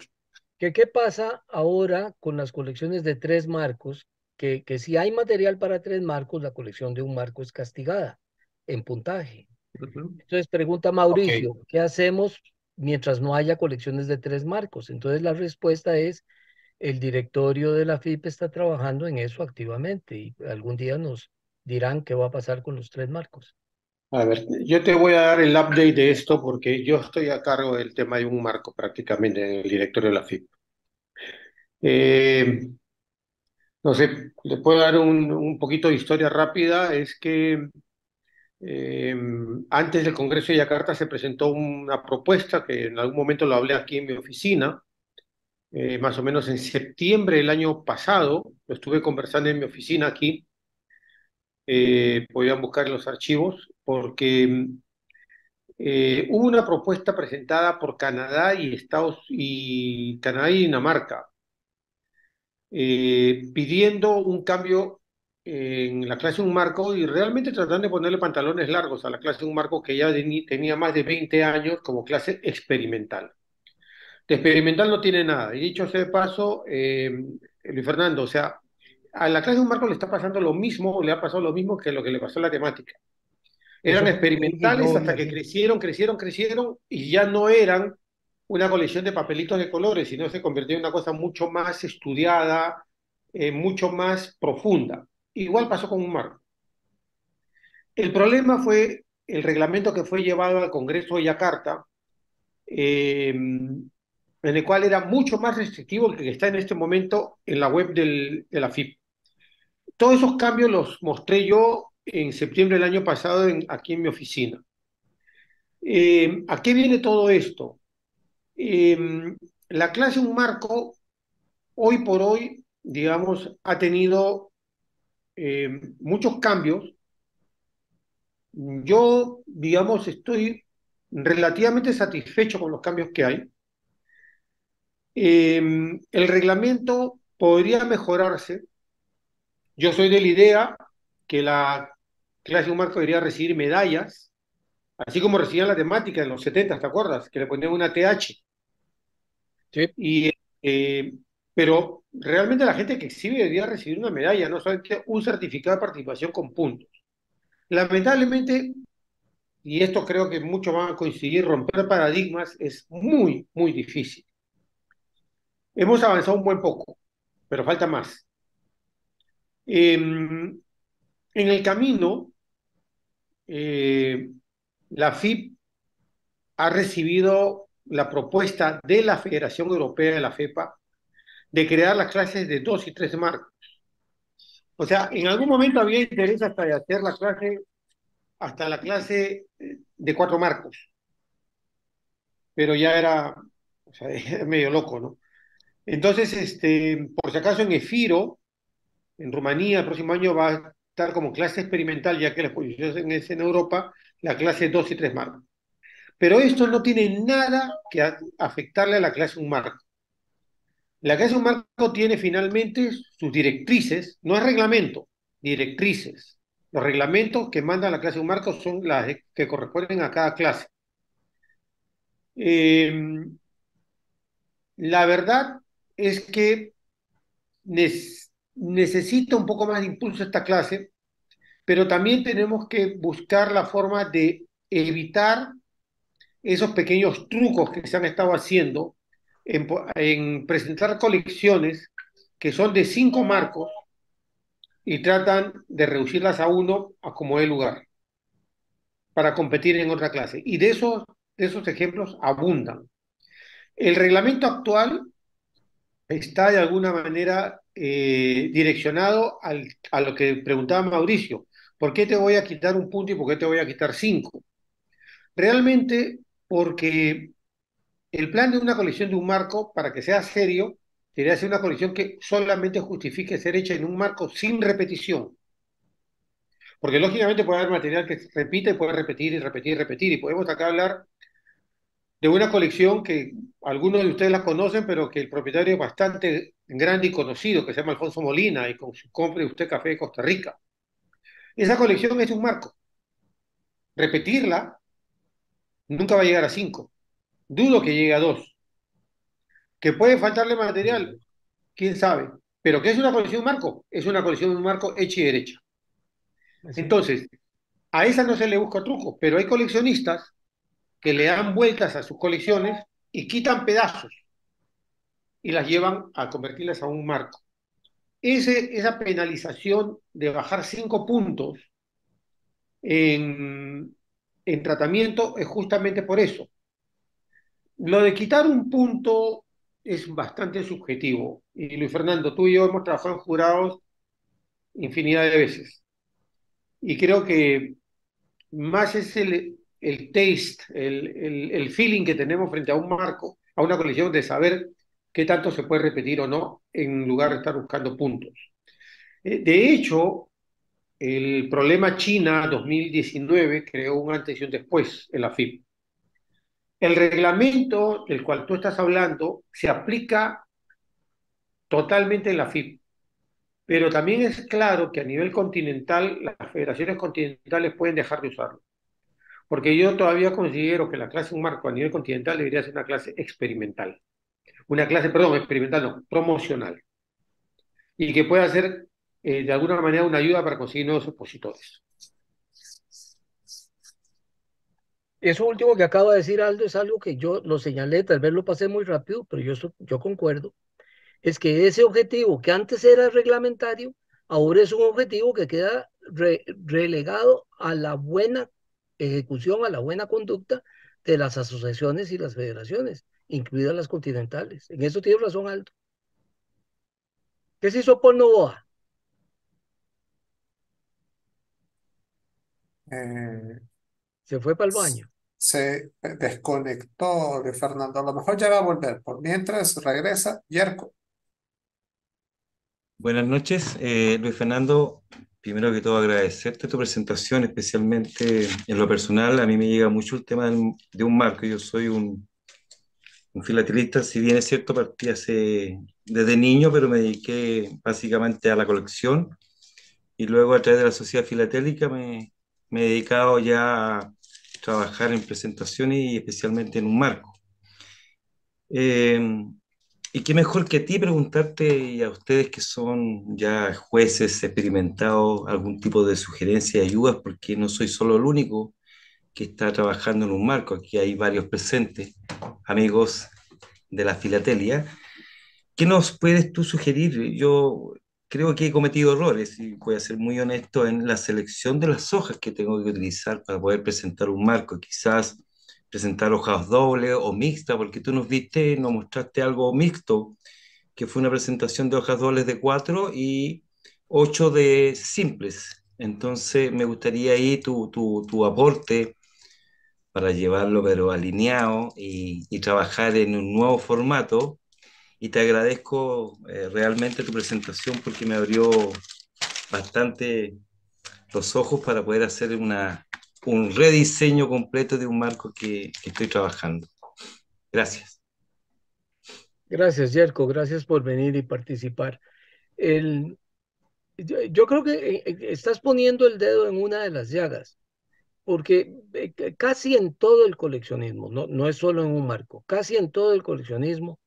¿Qué, ¿Qué pasa ahora con las colecciones de tres marcos? Que, que si hay material para tres marcos, la colección de un marco es castigada en puntaje. Entonces pregunta Mauricio, ¿qué hacemos mientras no haya colecciones de tres marcos? Entonces la respuesta es, el directorio de la FIP está trabajando en eso activamente y algún día nos, dirán qué va a pasar con los tres marcos. A ver, yo te voy a dar el update de esto porque yo estoy a cargo del tema de un marco prácticamente en el directorio de la FIP. Eh, no sé, le puedo dar un, un, poquito de historia rápida. Es que eh, antes del Congreso de Yakarta se presentó una propuesta que en algún momento lo hablé aquí en mi oficina, eh, más o menos en septiembre del año pasado, lo estuve conversando en mi oficina aquí, eh, podían buscar los archivos, porque eh, hubo una propuesta presentada por Canadá y Estados y Canadá y Dinamarca, eh, pidiendo un cambio en la clase de un marco y realmente tratando de ponerle pantalones largos a la clase un marco que ya tenía más de 20 años como clase experimental. De experimental no tiene nada. Y dicho ese paso, Luis Fernando, o sea, a la clase de un marco le está pasando lo mismo, le ha pasado lo mismo que lo que le pasó a la temática. Eran experimentales hasta que crecieron, crecieron, crecieron y ya no eran una colección de papelitos de colores, sino se convirtió en una cosa mucho más estudiada, eh, mucho más profunda. Igual pasó con un marco. El problema fue el reglamento que fue llevado al Congreso de Yakarta, eh, en el cual era mucho más restrictivo que el que está en este momento en la web del, de la FIP. Todos esos cambios los mostré yo en septiembre del año pasado aquí en mi oficina. Eh, ¿A qué viene todo esto? Em, la clase un marco, hoy por hoy, digamos, ha tenido em, muchos cambios. Yo, digamos, estoy relativamente satisfecho con los cambios que hay. Em, el reglamento podría mejorarse, yo soy de la idea que la clase humana debería recibir medallas, así como recibían la temática en los 70, ¿te acuerdas? Que le ponían una TH. Y, eh, pero realmente la gente que exhibe debería recibir una medalla, no solamente un certificado de participación con puntos. Lamentablemente, y esto creo que muchos van a coincidir, romper paradigmas es muy, muy difícil. Hemos avanzado un buen poco, pero falta más. Em, en el camino, eh, la FIP ha recibido la propuesta de la Federación Europea de la FEPA de crear las clases de dos y tres marcos. O sea, en algún momento había interés hasta de hacer la clase, hasta la clase eh, de cuatro marcos. Pero ya era, medio loco, ¿no? Entonces, este, por si acaso en Efiro, en Rumanía el próximo año va a estar como clase experimental, ya que la exposición es en Europa, la clase 2 y 3 marcos. Pero esto no tiene nada que afectarle a la clase 1 marco. La clase 1 marco tiene finalmente sus directrices, no es reglamento, directrices. Los reglamentos que manda la clase 1 marco son las que corresponden a cada clase. Em, la verdad es que necesita un poco más de impulso esta clase, pero también tenemos que buscar la forma de evitar esos pequeños trucos que se han estado haciendo en, presentar colecciones que son de cinco marcos y tratan de reducirlas a uno a como de lugar para competir en otra clase. Y de esos, de esos ejemplos abundan. El reglamento actual está de alguna manera eh, direccionado a lo que preguntaba Mauricio. ¿Por qué te voy a quitar un punto y por qué te voy a quitar cinco? Realmente porque el plan de una colección de un marco, para que sea serio, que ser una colección que solamente justifique ser hecha en un marco sin repetición. Porque lógicamente puede haber material que repite y puede repetir y repetir y repetir. Y podemos acá hablar de una colección que algunos de ustedes la conocen, pero que el propietario es bastante grande y conocido que se llama Alfonso Molina y con su Compre Usted Café de Costa Rica. Esa colección es un marco. Repetirla nunca va a llegar a cinco. Dudo que llegue a dos. Que puede faltarle material, quién sabe. Pero que es una colección marco? Es una colección un marco hecha y derecha. Entonces, a esa no se le busca truco, pero hay coleccionistas que le dan vueltas a sus colecciones y quitan pedazos y las llevan a convertirlas a un marco. Ese, esa penalización de bajar cinco puntos en, tratamiento es justamente por eso. Lo de quitar un punto es bastante subjetivo. Y Luis Fernando, tú y yo hemos trabajado en jurados infinidad de veces. Y creo que más es el, taste, el, el, feeling que tenemos frente a un marco, a una colección de saber qué tanto se puede repetir o no, en lugar de estar buscando puntos. Eh, de hecho, el problema China 2019 creó una antes después en la FIP. El reglamento del cual tú estás hablando se aplica totalmente en la FIP, pero también es claro que a nivel continental las federaciones continentales pueden dejar de usarlo, porque yo todavía considero que la clase un marco a nivel continental debería ser una clase experimental una clase, perdón, experimental, no, promocional, y que pueda ser eh, de alguna manera una ayuda para conseguir nuevos opositores. Eso último que acaba de decir Aldo es algo que yo lo señalé, tal vez lo pasé muy rápido, pero yo, yo concuerdo. Es que ese objetivo que antes era reglamentario, ahora es un objetivo que queda relegado a la buena ejecución, a la buena conducta de las asociaciones y las federaciones incluidas las continentales. En eso tiene razón Aldo. ¿Qué se hizo por Novoa? Eh, se fue para el baño. Se eh, desconectó Luis Fernando. A lo mejor ya va a volver. Por mientras regresa, Yerko. Buenas noches, eh, Luis Fernando. Primero que todo, agradecerte tu presentación, especialmente en lo personal. A mí me llega mucho el tema de un marco. Yo soy un un filatelista, si bien es cierto, partí hace, desde niño, pero me dediqué básicamente a la colección y luego a través de la sociedad filatélica me, me he dedicado ya a trabajar en presentaciones y especialmente en un marco. Em, y qué mejor que a ti preguntarte y a ustedes que son ya jueces experimentados algún tipo de sugerencia y ayudas, porque no soy solo el único que está trabajando en un marco, aquí hay varios presentes amigos de la filatelia. ¿Qué nos puedes tú sugerir? Yo creo que he cometido errores y voy a ser muy honesto en la selección de las hojas que tengo que utilizar para poder presentar un marco. Quizás presentar hojas dobles o mixta, porque tú nos viste, nos mostraste algo mixto, que fue una presentación de hojas dobles de cuatro y ocho de simples. Entonces me gustaría ahí tu, tu, tu aporte para llevarlo pero alineado y, trabajar en un nuevo formato. Y te agradezco eh, realmente tu presentación porque me abrió bastante los ojos para poder hacer una, un rediseño completo de un marco que, estoy trabajando. Gracias. Gracias, Yerko. Gracias por venir y participar. yo, creo que eh, eh, estás poniendo el dedo en una de las llagas porque eh, casi en todo el coleccionismo, no, no es solo en un marco, casi en todo el coleccionismo,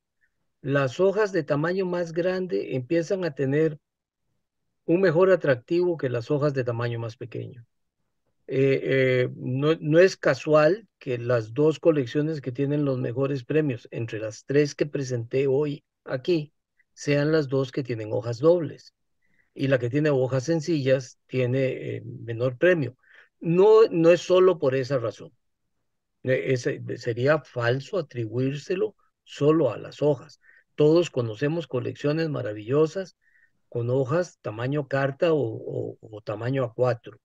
las hojas de tamaño más grande empiezan a tener un mejor atractivo que las hojas de tamaño más pequeño. Eh, eh, no, es casual que las dos colecciones que tienen los mejores premios, entre las tres que presenté hoy aquí, sean las dos que tienen hojas dobles. Y la que tiene hojas sencillas tiene menor premio no, es solo por esa razón. E, sería falso atribuírselo solo a las hojas. Todos conocemos colecciones maravillosas con hojas tamaño carta o, tamaño a cuatro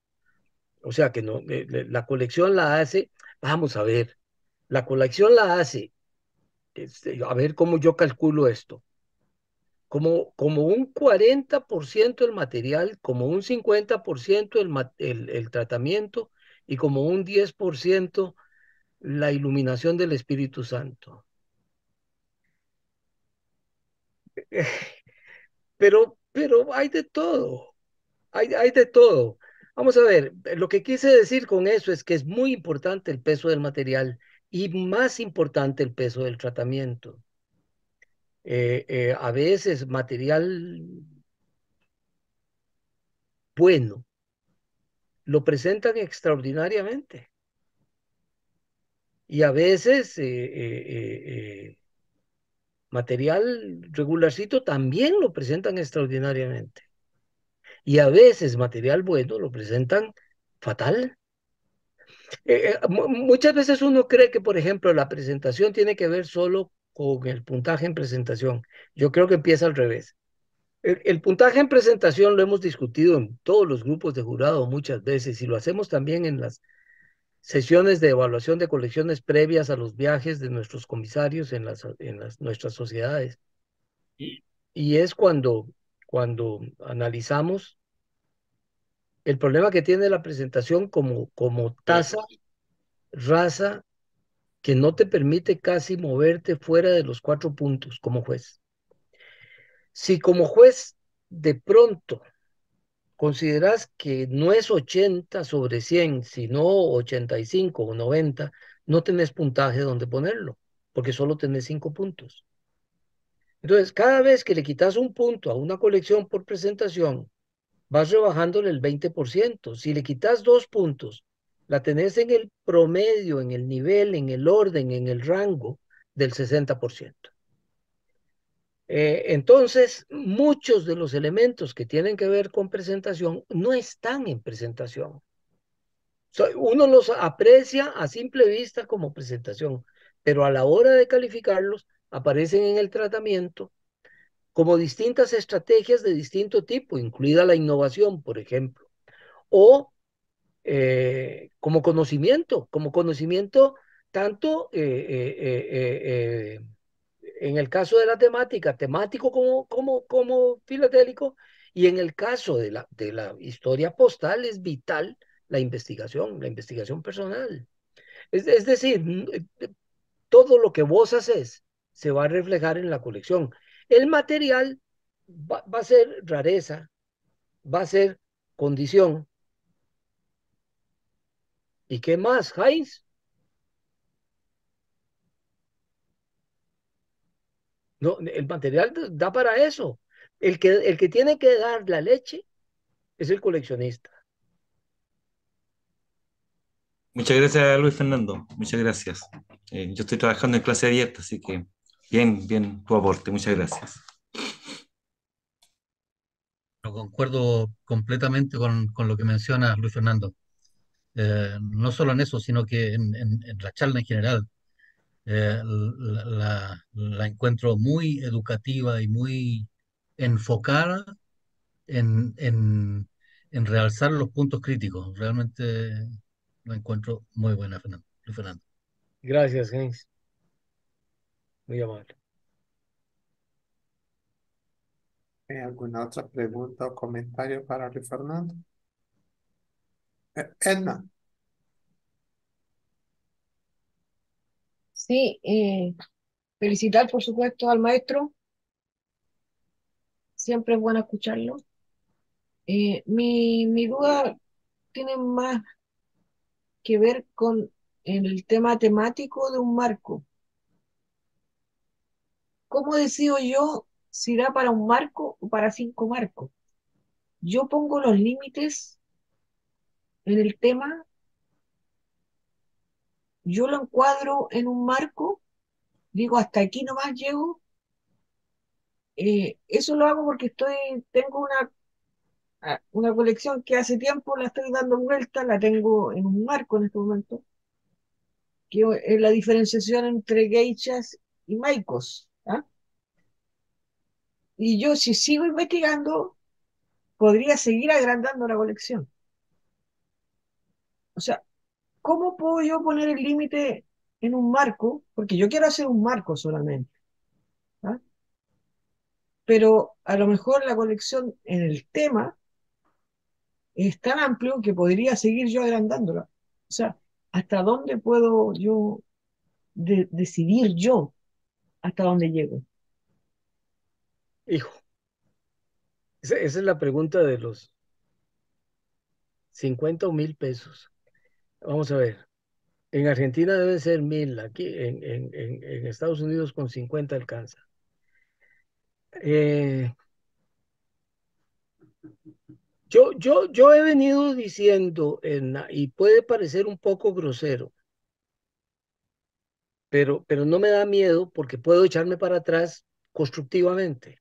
O sea que no, eh, la colección la hace, vamos a ver, la colección la hace, este, a ver cómo yo calculo esto como, un 40% el material, como un 50% el, tratamiento y como un 10% la iluminación del Espíritu Santo. Pero, pero hay de todo, hay, hay de todo. Vamos a ver, lo que quise decir con eso es que es muy importante el peso del material y más importante el peso del tratamiento. Eh, eh, a veces material bueno, lo presentan extraordinariamente. Y a veces eh, material regularcito también lo presentan extraordinariamente. Y a veces material bueno lo presentan fatal. muchas veces uno cree que, por ejemplo, la presentación tiene que ver solo o el puntaje en presentación. Yo creo que empieza al revés. El, puntaje en presentación lo hemos discutido en todos los grupos de jurado muchas veces y lo hacemos también en las sesiones de evaluación de colecciones previas a los viajes de nuestros comisarios en, las, en las, nuestras sociedades. Y, es cuando, cuando analizamos el problema que tiene la presentación como, como tasa, raza que no te permite casi moverte fuera de los cuatro puntos como juez. Si como juez de pronto consideras que no es 80 sobre 100, sino 85 o 90, no tenés puntaje donde ponerlo, porque solo tenés cinco puntos. Entonces, cada vez que le quitas un punto a una colección por presentación, vas rebajándole el 20%. Si le quitas dos puntos la tenés en el promedio, en el nivel, en el orden, en el rango del 60%. Eh, entonces, muchos de los elementos que tienen que ver con presentación no están en presentación. uno los aprecia a simple vista como presentación, pero a la hora de calificarlos aparecen en el tratamiento como distintas estrategias de distinto tipo, incluida la innovación, por ejemplo, o eh, como conocimiento, como conocimiento tanto eh, eh, en el caso de la temática, temático como, como, como filatélico, y en el caso de la, de la historia postal es vital la investigación, la investigación personal. Es, decir, todo lo que vos haces se va a reflejar en la colección. El material va, a ser rareza, va a ser condición, ¿Y qué más, Heinz? No, el material da para eso. El que, el que tiene que dar la leche es el coleccionista. Muchas gracias, Luis Fernando. Muchas gracias. Eh, yo estoy trabajando en clase abierta, así que bien, bien tu aporte. Muchas gracias. No concuerdo completamente con lo que menciona Luis Fernando. Eh, no solo en eso, sino que en, la charla en general, eh, la, encuentro muy educativa y muy enfocada en, realzar los puntos críticos. Realmente la encuentro muy buena, Fernando. Fernando. Gracias, James. Muy amable. ¿Hay ¿Alguna otra pregunta o comentario para Luis Fernando? Edna. Sí, eh, felicitar por supuesto al maestro. Siempre es bueno escucharlo. Eh, mi, mi duda tiene más que ver con el tema temático de un marco. ¿Cómo decido yo si da para un marco o para cinco marcos? Yo pongo los límites en el tema, yo lo encuadro en un marco, digo, hasta aquí nomás llego. Eh, eso lo hago porque estoy, tengo una, ah, una colección que hace tiempo la estoy dando vuelta, la tengo en un marco en este momento, que es la diferenciación entre geichas y maicos. ¿ah? Y yo si sigo investigando, podría seguir agrandando la colección. O sea, ¿cómo puedo yo poner el límite en un marco? Porque yo quiero hacer un marco solamente. ¿ah? Pero a lo mejor la colección en el tema es tan amplio que podría seguir yo agrandándola. O sea, ¿hasta dónde puedo yo decidir yo hasta dónde llego? Hijo, esa, esa es la pregunta de los 50 mil pesos. Vamos a ver. En Argentina debe ser mil, aquí en, Estados Unidos con 50 alcanza. Eh, yo, yo, yo he venido diciendo, en, y puede parecer un poco grosero, pero, pero no me da miedo porque puedo echarme para atrás constructivamente.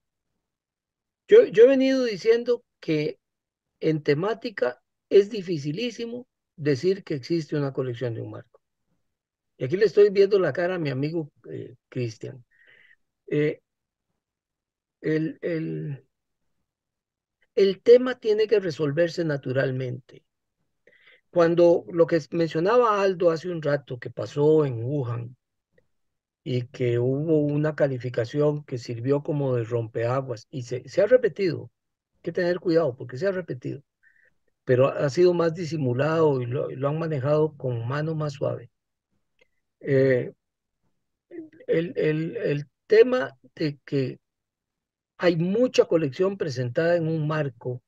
Yo, yo he venido diciendo que en temática es dificilísimo decir que existe una colección de un marco. Y aquí le estoy viendo la cara a mi amigo eh, Cristian. Eh, el, el, el tema tiene que resolverse naturalmente. Cuando lo que mencionaba Aldo hace un rato que pasó en Wuhan y que hubo una calificación que sirvió como de rompeaguas y se, se ha repetido, hay que tener cuidado porque se ha repetido pero ha sido más disimulado y lo, han manejado con mano más suave. Eh, el, tema de que hay mucha colección presentada en un marco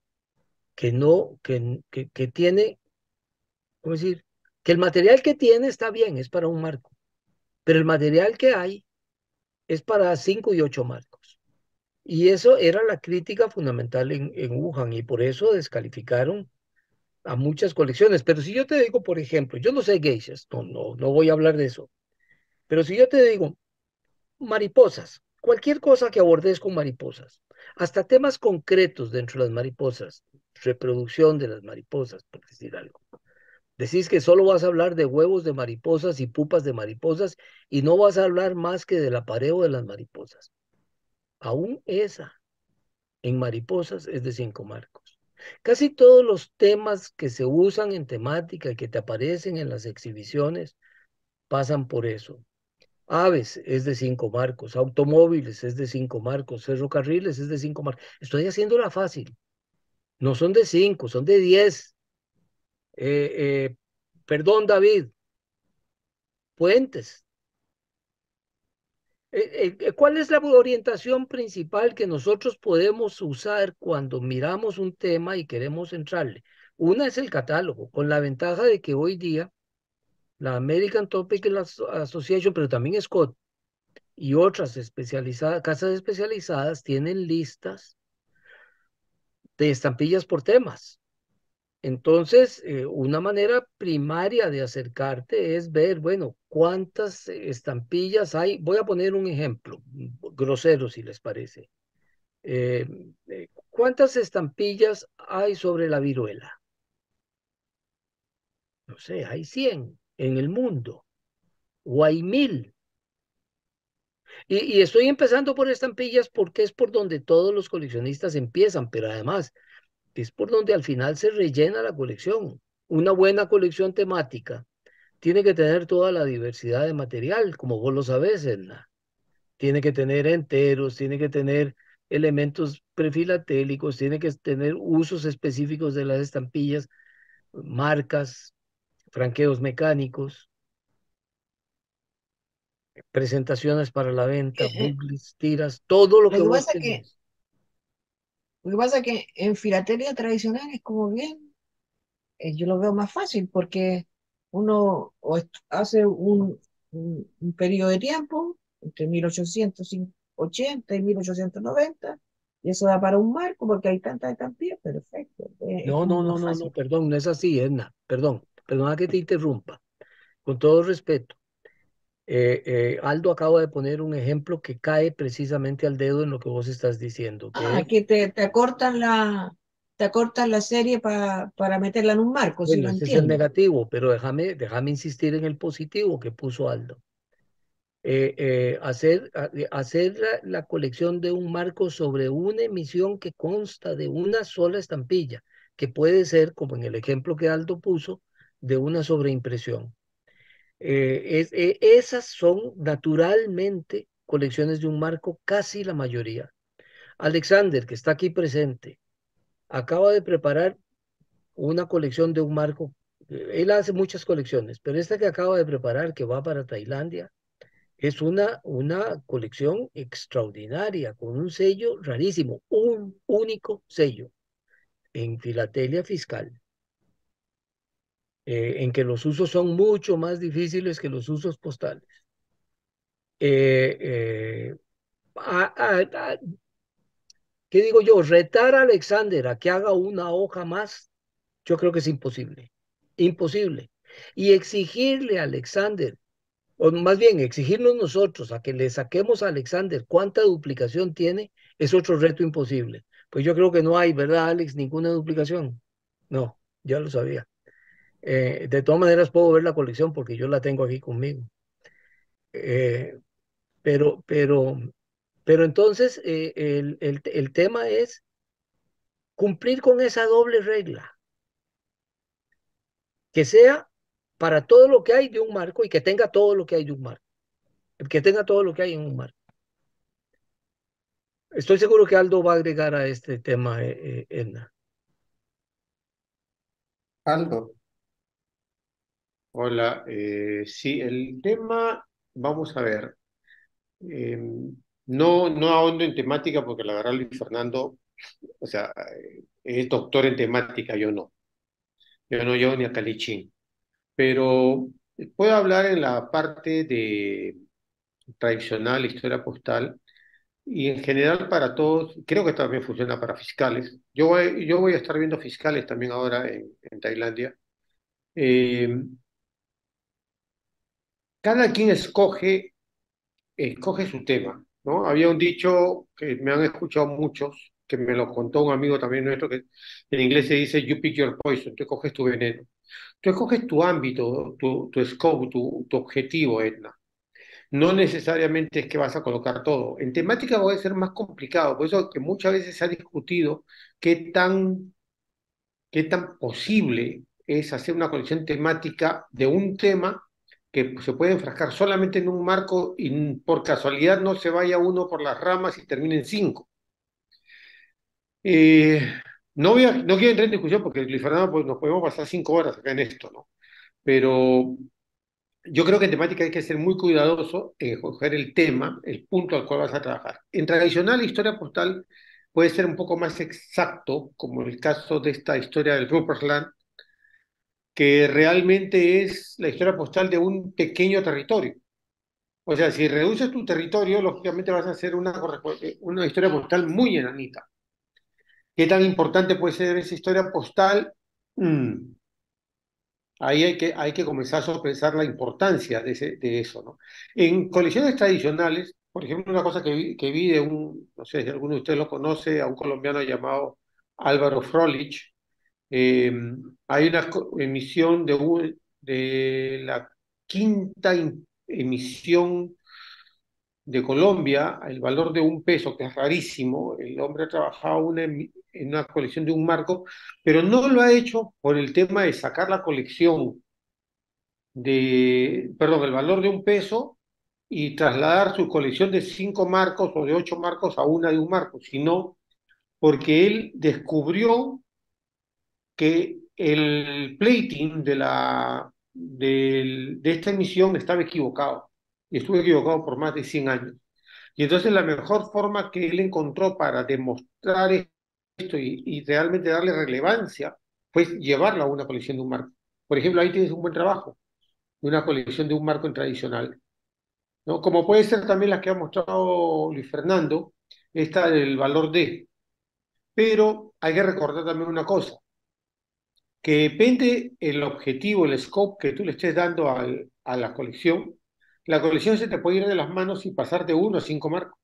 que no, que, que, tiene, ¿cómo decir? Que el material que tiene está bien, es para un marco, pero el material que hay es para cinco y ocho marcos. Y eso era la crítica fundamental en, en Wuhan y por eso descalificaron a muchas colecciones, pero si yo te digo, por ejemplo, yo no sé geishas, no, no, no voy a hablar de eso, pero si yo te digo mariposas, cualquier cosa que abordes con mariposas, hasta temas concretos dentro de las mariposas, reproducción de las mariposas, por decir algo. Decís que solo vas a hablar de huevos de mariposas y pupas de mariposas y no vas a hablar más que del apareo de las mariposas. Aún esa en mariposas es de cinco marcos. Casi todos los temas que se usan en temática, que te aparecen en las exhibiciones, pasan por eso. Aves es de cinco marcos, automóviles es de cinco marcos, ferrocarriles es de cinco marcos. Estoy haciéndola fácil. No son de cinco, son de diez. Eh, eh, perdón, David. Puentes eh, eh, ¿Cuál es la orientación principal que nosotros podemos usar cuando miramos un tema y queremos entrarle? Una es el catálogo, con la ventaja de que hoy día la American Topic Association, pero también Scott y otras especializadas, casas especializadas tienen listas de estampillas por temas. Entonces, eh, una manera primaria de acercarte es ver, bueno, cuántas estampillas hay. Voy a poner un ejemplo, grosero si les parece. Eh, eh, ¿Cuántas estampillas hay sobre la viruela? No sé, hay 100 en el mundo, o hay mil. y estoy empezando por estampillas porque es por donde todos los coleccionistas empiezan, pero además es por donde al final se rellena la colección. Una buena colección temática tiene que tener toda la diversidad de material, como vos lo sabés, Edna. Tiene que tener enteros, tiene que tener elementos prefilatélicos, tiene que tener usos específicos de las estampillas, marcas, franqueos mecánicos, presentaciones para la venta, bucles, tiras, todo lo que, que lo que pasa es que en filatelia tradicional es como bien, eh, yo lo veo más fácil porque uno hace un, periodo de tiempo entre 1880 y 1890 y eso da para un marco porque hay tanta estampilla, perfecto. Eh, no, no, no, no, no, perdón, no es así, Edna, perdón, perdona que te interrumpa, con todo respeto. Eh, eh, Aldo acaba de poner un ejemplo que cae precisamente al dedo en lo que vos estás diciendo. Aquí ah, que te, te, acortan la te la serie para meterla en un marco. es el negativo, pero déjame, déjame insistir en el positivo que puso Aldo. Eh, hacer, hacer la, la colección de un marco sobre una emisión que consta de una sola estampilla, que puede ser, como en el ejemplo que Aldo puso, de una sobreimpresión. Eh, eh, esas son naturalmente colecciones de un marco, casi la mayoría. Alexander, que está aquí presente, acaba de preparar una colección de un marco. Eh, él hace muchas colecciones, pero esta que acaba de preparar, que va para Tailandia, es una, una colección extraordinaria, con un sello rarísimo, un único sello en filatelia fiscal. Eh, en que los usos son mucho más difíciles que los usos postales. Eh, eh, ¿Qué digo yo? Retar a Alexander a que haga una hoja más, yo creo que es imposible. Imposible. Y exigirle a Alexander o más bien exigirnos nosotros a que le saquemos a Alexander cuánta duplicación tiene, es otro reto imposible. Pues yo creo que no hay, ¿verdad, Alex? Ninguna duplicación. No, ya lo sabía. Eh, de todas maneras puedo ver la colección porque yo la tengo aquí conmigo. Eh, pero, pero, pero entonces eh, el, el, tema es cumplir con esa doble regla. Que sea para todo lo que hay de un marco y que tenga todo lo que hay de un marco. Que tenga todo lo que hay en un marco. Estoy seguro que Aldo va a agregar a este tema, Edna. Aldo. Hola, eh, sí, el tema, vamos a ver, eh, no, no ahondo en temática porque la verdad Luis Fernando, o sea, eh, es doctor en temática, yo no, yo no llevo ni a Calichín, pero puedo hablar en la parte de tradicional, historia postal, y en general para todos, creo que también funciona para fiscales. Yo voy, yo voy a estar viendo fiscales también ahora en, en Tailandia cada quien escoge, escoge su tema, ¿no? Había un dicho que me han escuchado muchos, que me lo contó un amigo también nuestro, que en inglés se dice you pick your poison, tú coges tu veneno. Tú escoges tu ámbito, tu, scope, tu, objetivo, Edna. No necesariamente es que vas a colocar todo. En temática puede ser más complicado, por eso que muchas veces se ha discutido qué tan, qué tan posible es hacer una colección temática de un tema que se puede enfrascar solamente en un marco y por casualidad no se vaya uno por las ramas y termine en cinco. Eh, no, voy quiero entrar en discusión porque Luis pues, nos podemos pasar cinco horas acá en esto, ¿no? Pero yo creo que en temática hay que ser muy cuidadoso en escoger el tema, el punto al cual vas a trabajar. En tradicional historia postal puede ser un poco más exacto, como el caso de esta historia del Rupert Land, que realmente es la historia postal de un pequeño territorio. O sea, si reduces tu territorio, lógicamente vas a hacer una, eh, una historia postal muy enanita. ¿Qué tan importante puede ser esa historia postal? Mm. Ahí hay que, hay que comenzar a pensar la importancia de, de eso. ¿no? En colecciones tradicionales, por ejemplo, una cosa que que vi de un, no sé si alguno de ustedes lo conoce, a un colombiano llamado Álvaro Frolich, eh, hay una emisión de, de la quinta emisión de Colombia, el valor de un peso, que es rarísimo, el hombre ha trabajado una, en una colección de un marco, pero no lo ha hecho por el tema de sacar la colección de, perdón, el valor de un peso y trasladar su colección de cinco marcos o de ocho marcos a una de un marco, sino porque él descubrió que el plating de, la, de, esta emisión estaba equivocado. Y estuvo equivocado por más de 100 años. Y entonces la mejor forma que él encontró para demostrar esto y, realmente darle relevancia fue llevarla a una colección de un marco. Por ejemplo, ahí tienes un buen trabajo de una colección de un marco en tradicional. ¿no? Como puede ser también las que ha mostrado Luis Fernando, está el valor de. Pero hay que recordar también una cosa, que depende el objetivo, el scope que tú le estés dando a la colección, la colección se te puede ir de las manos y pasar de uno a cinco marcos.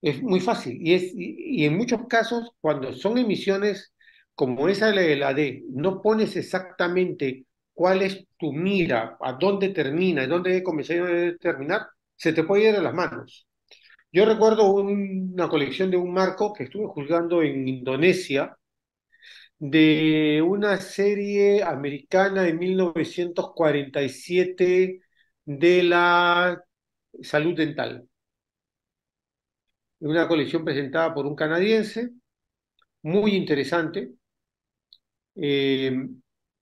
Es muy fácil. Y, es, y, en muchos casos, cuando son emisiones como esa de la D, no pones exactamente cuál es tu mira, a dónde termina, dónde debe comenzar y dónde debe terminar, se te puede ir de las manos. Yo recuerdo una colección de un marco que estuve juzgando en Indonesia de una serie americana de 1947 de la salud dental. Una colección presentada por un canadiense, muy interesante, eh,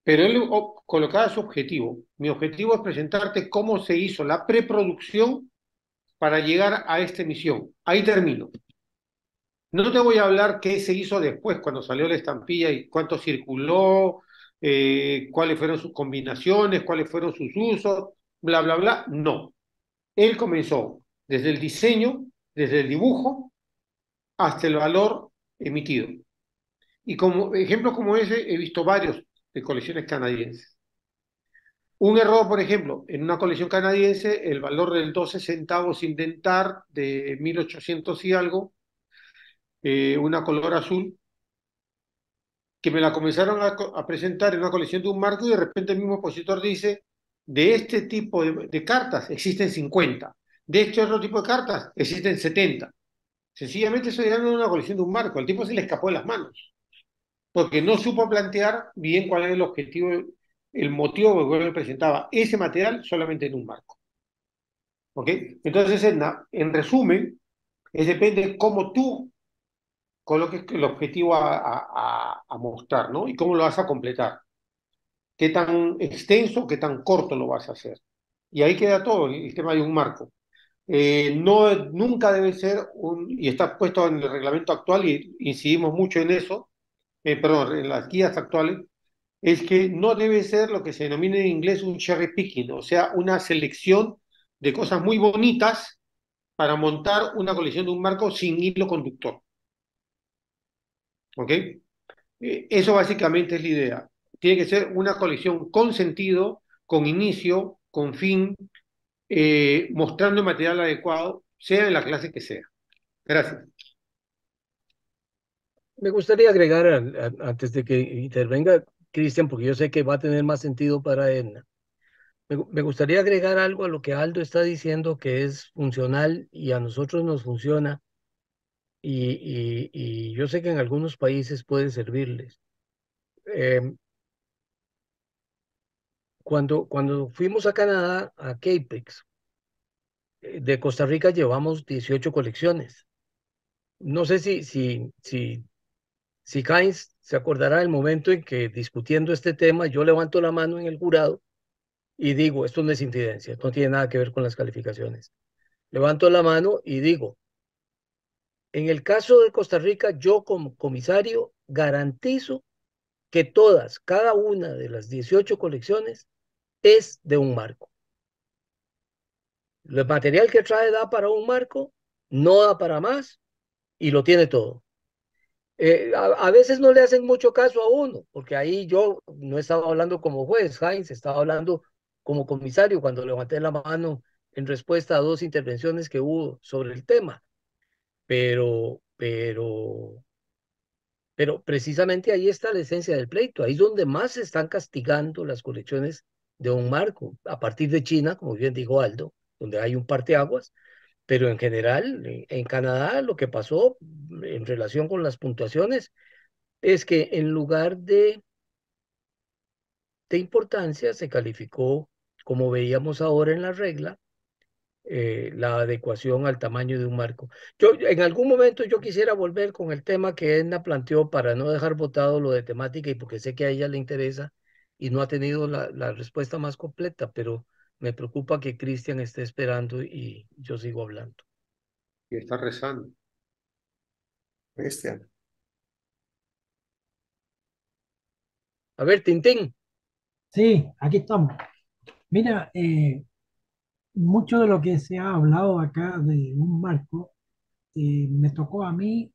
pero él colocaba su objetivo. Mi objetivo es presentarte cómo se hizo la preproducción para llegar a esta emisión. Ahí termino. No te voy a hablar qué se hizo después cuando salió la estampilla y cuánto circuló, eh, cuáles fueron sus combinaciones, cuáles fueron sus usos, bla, bla, bla. No. Él comenzó desde el diseño, desde el dibujo, hasta el valor emitido. Y como ejemplos como ese he visto varios de colecciones canadienses. Un error, por ejemplo, en una colección canadiense, el valor del 12 centavos dentar, de 1800 y algo, eh, una color azul, que me la comenzaron a, presentar en una colección de un marco y de repente el mismo opositor dice, de este tipo de, cartas existen 50, de este otro tipo de cartas existen 70. Sencillamente eso era una colección de un marco, el tipo se le escapó de las manos, porque no supo plantear bien cuál era el objetivo el motivo por el cual presentaba ese material solamente en un marco. ¿Ok? Entonces, en, en resumen, es depende cómo tú coloques el objetivo a, mostrar, ¿no? Y cómo lo vas a completar. Qué tan extenso, qué tan corto lo vas a hacer. Y ahí queda todo, el tema de un marco. Eh, no, nunca debe ser, un, y está puesto en el reglamento actual, y incidimos mucho en eso, eh, perdón, en las guías actuales, es que no debe ser lo que se denomina en inglés un cherry picking, o sea, una selección de cosas muy bonitas para montar una colección de un marco sin hilo conductor. ¿Ok? Eh, eso básicamente es la idea. Tiene que ser una colección con sentido, con inicio, con fin, eh, mostrando material adecuado, sea en la clase que sea. Gracias. Me gustaría agregar, antes de que intervenga, Cristian, porque yo sé que va a tener más sentido para Edna. Me, gustaría agregar algo a lo que Aldo está diciendo que es funcional y a nosotros nos funciona. Y, yo sé que en algunos países puede servirles. Em, cuando, cuando fuimos a Canadá, a CAPEX, eh, de Costa Rica llevamos 18 colecciones. No sé si, si, si si Keynes se acordará del momento en que discutiendo este tema yo levanto la mano en el jurado y digo, esto no es incidencia, no tiene nada que ver con las calificaciones. Levanto la mano y digo, en el caso de Costa Rica, yo como comisario garantizo que todas, cada una de las 18 colecciones es de un marco. El material que trae da para un marco, no da para más y lo tiene todo. Eh, a, veces no le hacen mucho caso a uno, porque ahí yo no estaba hablando como juez, Heinz, estaba hablando como comisario cuando levanté la mano en respuesta a dos intervenciones que hubo sobre el tema. Pero, pero, pero precisamente ahí está la esencia del pleito, ahí es donde más se están castigando las colecciones de un marco, a partir de China, como bien dijo Aldo, donde hay un parteaguas, pero en general, eh, en Canadá lo que pasó mm, en relación con las puntuaciones es que en lugar de, de importancia se calificó, como veíamos ahora en la regla, eh, la adecuación al tamaño de un marco. Yo en algún momento yo quisiera volver con el tema que Edna planteó para no dejar votado lo de temática y porque sé que a ella le interesa y no ha tenido la respuesta más completa, pero me preocupa que Cristian esté esperando y yo sigo hablando. Y está rezando. Cristian. A ver, Tintín. Sí, aquí estamos. Mira, eh, mucho de lo que se ha hablado acá de un marco, eh, me tocó a mí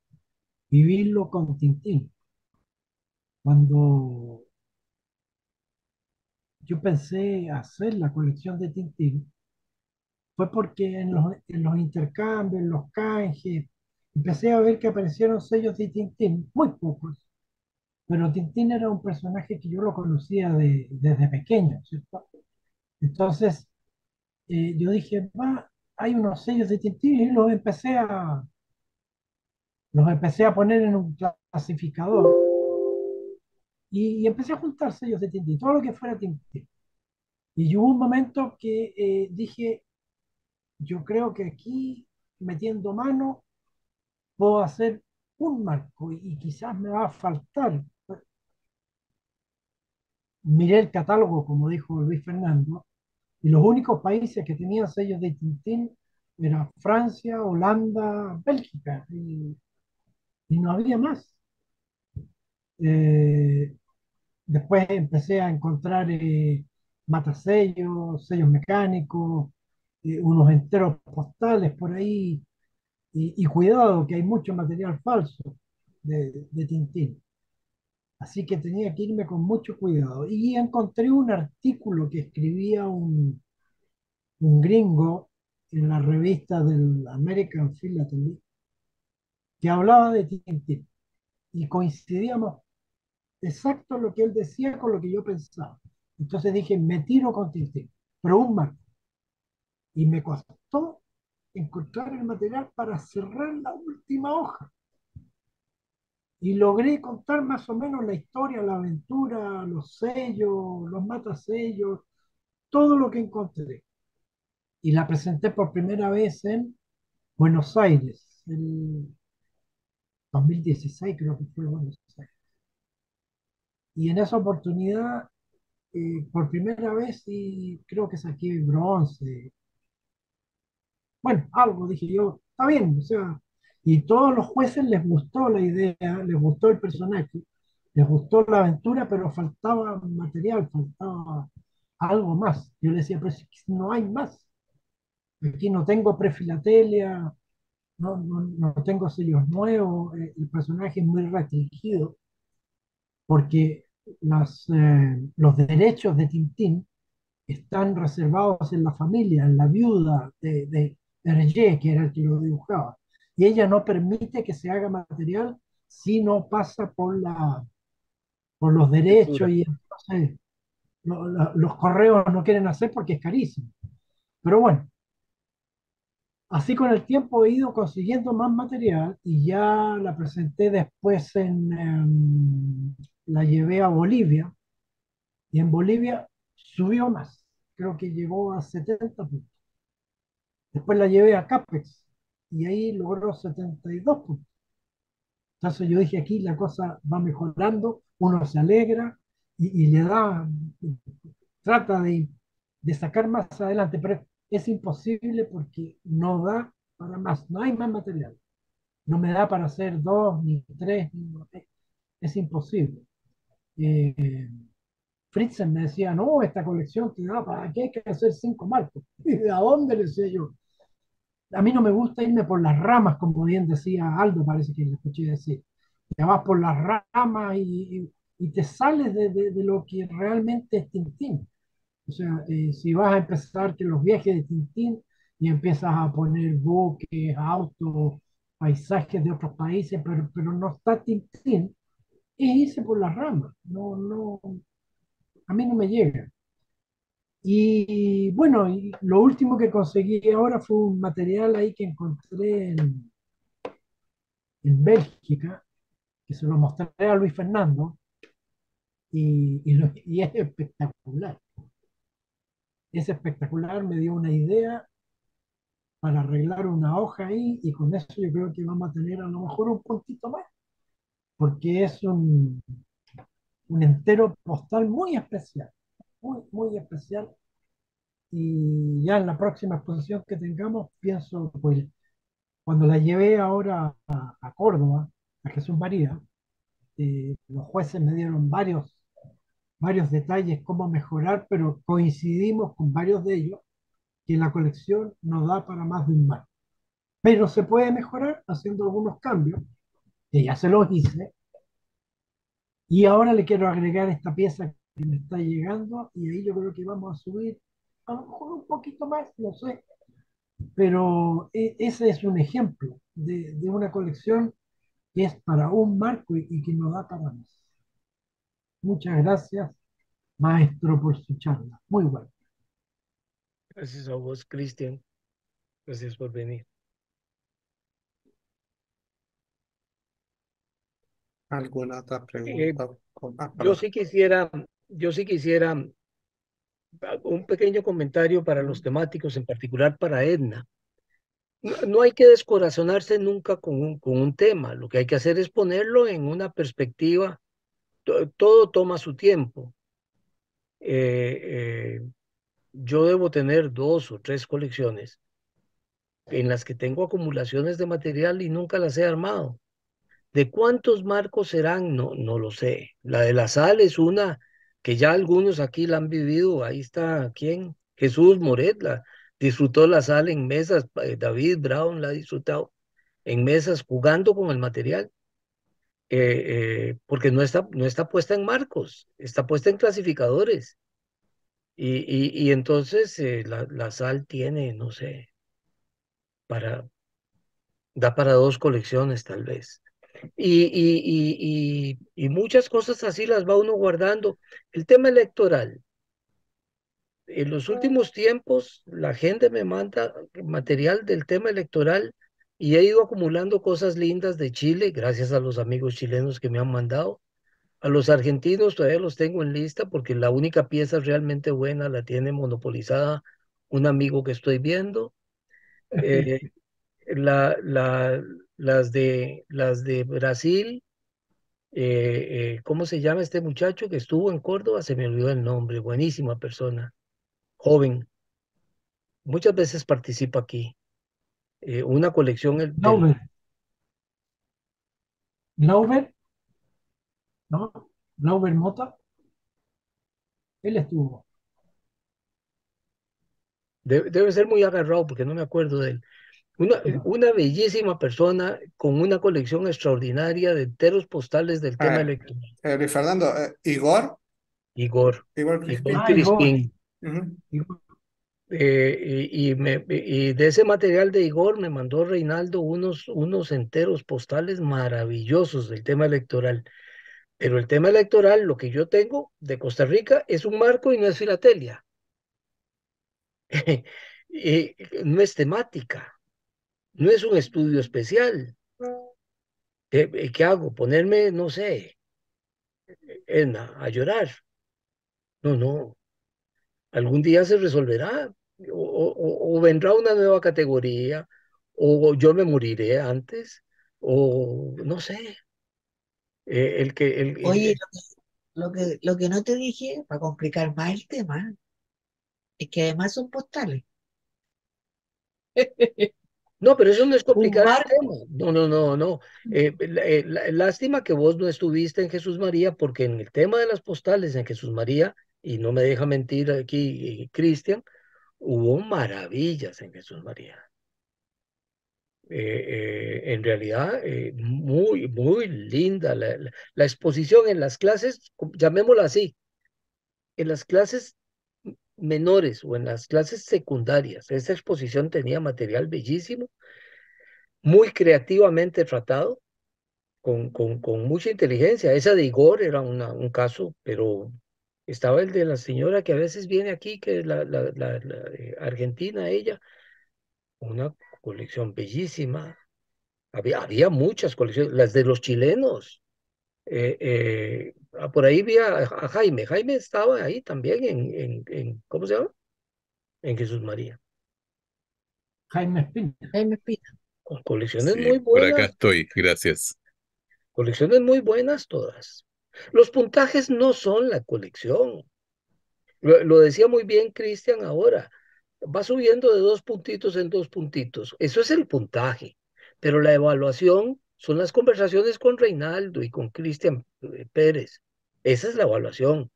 vivirlo con Tintín. Cuando yo pensé hacer la colección de Tintín fue porque en los, intercambios, en los canjes, empecé a ver que aparecieron sellos de Tintín, muy pocos, pero Tintín era un personaje que yo lo conocía desde pequeño, ¿cierto? Entonces, eh, yo dije, va, hay unos sellos de Tintín y los empecé a, los empecé a poner en un clasificador y, empecé a juntar sellos de Tintín, todo lo que fuera Tintín. Y hubo un momento que eh, dije, yo creo que aquí, metiendo mano, puedo hacer un marco y, quizás me va a faltar. Miré el catálogo, como dijo Luis Fernando, y los únicos países que tenían sellos de Tintín eran Francia, Holanda, Bélgica, y, y no había más. Eh, después empecé a encontrar eh, matasellos, sellos mecánicos, eh, unos enteros postales por ahí. Y, cuidado, que hay mucho material falso de, de Tintín. Así que tenía que irme con mucho cuidado. Y encontré un artículo que escribía un, un gringo en la revista del American Philatelic, que hablaba de Tintín. Y coincidíamos exacto lo que él decía con lo que yo pensaba. Entonces dije, me tiro con Tintín, pero un marco. Y me costó encontrar el material para cerrar la última hoja. Y logré contar más o menos la historia, la aventura, los sellos, los matasellos, todo lo que encontré. Y la presenté por primera vez en Buenos Aires, en 2016 creo que fue Buenos y en esa oportunidad, eh, por primera vez, y creo que saqué bronce. Bueno, algo, dije yo, está bien, o sea, y todos los jueces les gustó la idea, les gustó el personaje, les gustó la aventura, pero faltaba material, faltaba algo más. Yo le decía, pero no hay más. Aquí no tengo prefilatelia, no, no, tengo sellos nuevos, eh, el personaje es muy restringido porque eh, los derechos de Tintín están reservados en la familia, en la viuda de, de Hergé, que era el que lo dibujaba. Y ella no permite que se haga material si no pasa por, la, por los derechos y entonces los correos no quieren hacer porque es carísimo. Pero bueno, así con el tiempo he ido consiguiendo más material y ya la presenté después en em, la llevé a Bolivia y en Bolivia subió más, creo que llegó a 70 puntos. Después la llevé a CAPEX y ahí logró 72 puntos. Entonces yo dije aquí la cosa va mejorando, uno se alegra y, le da, trata de, sacar más adelante, pero es imposible porque no da para más, no hay más material. No me da para hacer dos, ni tres, ni es imposible eh, me decía, no, esta colección te para qué hay que hacer cinco marcos. ¿Y de a dónde le decía yo? A mí no me gusta irme por las ramas, como bien decía Aldo, parece que le escuché decir. ya vas por las ramas y, y, te sales de, de, lo que realmente es Tintín. O sea, eh, si vas a empezar que los viajes de Tintín y empiezas a poner buques, autos, paisajes de otros países, pero, pero no está Tintín, es por las ramas, no, no, a mí no me llega. Y bueno, y lo último que conseguí ahora fue un material ahí que encontré en, en Bélgica, que se lo mostré a Luis Fernando, y, y, y es espectacular. Es espectacular, me dio una idea para arreglar una hoja ahí y con eso yo creo que vamos a tener a lo mejor un puntito más porque es un, un entero postal muy especial, muy, muy especial. Y ya en la próxima exposición que tengamos, pienso, pues, cuando la llevé ahora a, Córdoba, a Jesús María, eh, los jueces me dieron varios, varios detalles cómo mejorar, pero coincidimos con varios de ellos que la colección no da para más de un mar. Pero se puede mejorar haciendo algunos cambios que ya se los hice. Y ahora le quiero agregar esta pieza que me está llegando y ahí yo creo que vamos a subir a lo mejor un poquito más, no sé. Pero e, ese es un ejemplo de, una colección que es para un marco y, que no da para más. Muchas gracias, maestro, por su charla. Muy bueno. Gracias a vos, Cristian. Gracias por venir. ¿Alguna otra eh, pregunta? Ah, yo sí quisiera, yo sí quisiera un pequeño comentario para los temáticos, en particular para Edna. No, hay que descorazonarse nunca con un, con un tema, lo que hay que hacer es ponerlo en una perspectiva, todo, toma su tiempo. Eh, eh, yo debo tener dos o tres colecciones en las que tengo acumulaciones de material y nunca las he armado. ¿De cuántos marcos serán? No, no lo sé. La de la sal es una que ya algunos aquí la han vivido. Ahí está, ¿quién? Jesús Moret disfrutó la sal en mesas. Eh, David Brown la ha disfrutado en mesas jugando con el material. Eh, eh, porque no está, no está puesta en marcos, está puesta en clasificadores. Y, y, entonces la, sal tiene, no sé, para, da para dos colecciones tal vez. Y, muchas cosas así las va uno guardando. El tema electoral. En los últimos tiempos la gente me manda material del tema electoral y he ido acumulando cosas lindas de Chile, gracias a los amigos chilenos que me han mandado. A los argentinos todavía los tengo en lista porque la única pieza realmente buena la tiene monopolizada un amigo que estoy viendo. Eh, la, la, las de, las de Brasil, eh, eh, ¿cómo se llama este muchacho que estuvo en Córdoba? Se me olvidó el nombre, buenísima persona, joven. Muchas veces participa aquí. Eh, una colección... El, Glauber. Glauber. ¿No? Glauber Mota. Él estuvo. debe, ser muy agarrado porque no me acuerdo de él. Una, bellísima persona con una colección extraordinaria de enteros postales del tema ah, electoral. Eh, Fernando, eh, Igor. Igor. Igor Crispín. Ah, eh, y, de ese material de Igor me mandó Reinaldo unos, unos enteros postales maravillosos del tema electoral. Pero el tema electoral, lo que yo tengo de Costa Rica, es un marco y no es filatelia. no es temática. No es un estudio especial. ¿Qué, eh, hago? Ponerme, no sé, en, a llorar. No, no. Algún día se resolverá. O, vendrá una nueva categoría, o yo me moriré antes, o no sé. Eh, el que, el, Oye, lo, que, lo que, lo que no te dije, para complicar más el tema, es que además son postales. No, pero eso no es complicado. No, no, no, no. Mm. Eh, eh, lástima que vos no estuviste en Jesús María, porque en el tema de las postales en Jesús María, y no me deja mentir aquí eh, Cristian, hubo maravillas en Jesús María. en realidad, muy, muy linda la, la exposición en las clases, llamémosla así. En las clases menores o en las clases secundarias. esa exposición tenía material bellísimo, muy creativamente tratado, con, con, mucha inteligencia. Esa de Igor era una, un caso, pero estaba el de la señora que a veces viene aquí, que es la, argentina, ella, una colección bellísima. Había, había muchas colecciones, las de los chilenos. eh, eh Ah, por ahí vi a, Jaime. Jaime estaba ahí también en, en, ¿cómo se llama? En Jesús María. Jaime Espina. Jaime Espina. Con colecciones muy buenas. Por acá estoy, gracias. Colecciones muy buenas todas. Los puntajes no son la colección. Lo, lo decía muy bien Cristian ahora. Va subiendo de dos puntitos en dos puntitos. Eso es el puntaje. Pero la evaluación son las conversaciones con Reinaldo y con Cristian eh, Pérez. Esa es la evaluación.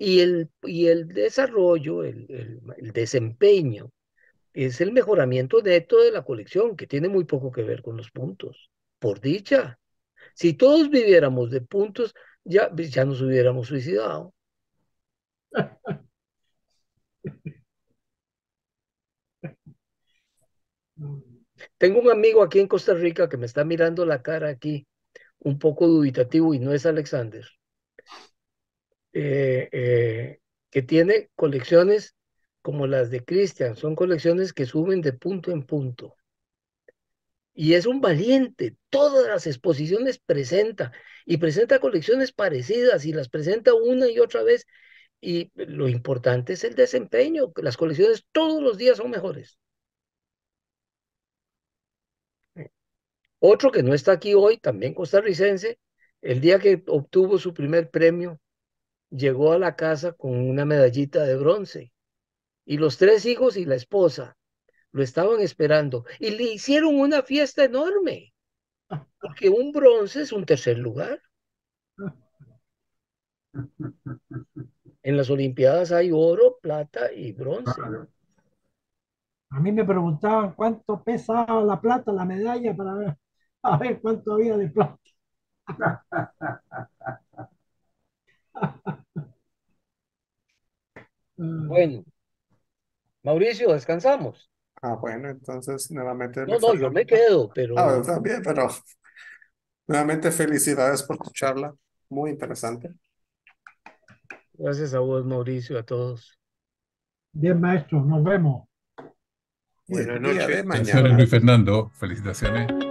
Y el, y el desarrollo, el, desempeño, es el mejoramiento neto de la colección, que tiene muy poco que ver con los puntos. Por dicha, si todos viviéramos de puntos, ya, pues, ya nos hubiéramos suicidado. Tengo un amigo aquí en Costa Rica que me está mirando la cara aquí, un poco dubitativo, y no es Alexander, eh, eh, que tiene colecciones como las de Christian, son colecciones que suben de punto en punto. Y es un valiente, todas las exposiciones presenta, y presenta colecciones parecidas, y las presenta una y otra vez, y lo importante es el desempeño, las colecciones todos los días son mejores. Otro que no está aquí hoy, también costarricense, el día que obtuvo su primer premio, llegó a la casa con una medallita de bronce. Y los tres hijos y la esposa lo estaban esperando. Y le hicieron una fiesta enorme. Porque un bronce es un tercer lugar. En las Olimpiadas hay oro, plata y bronce. A mí me preguntaban cuánto pesaba la plata, la medalla, para ver a ver cuánto había de plata. bueno, Mauricio, descansamos. Ah, bueno, entonces nuevamente. No, no, yo me quedo, pero. Ah, también, pero. Nuevamente, felicidades por tu charla Muy interesante. Gracias a vos, Mauricio, a todos. Bien, maestros, nos vemos. Buenas noches. Mañana. Luis Fernando, felicitaciones.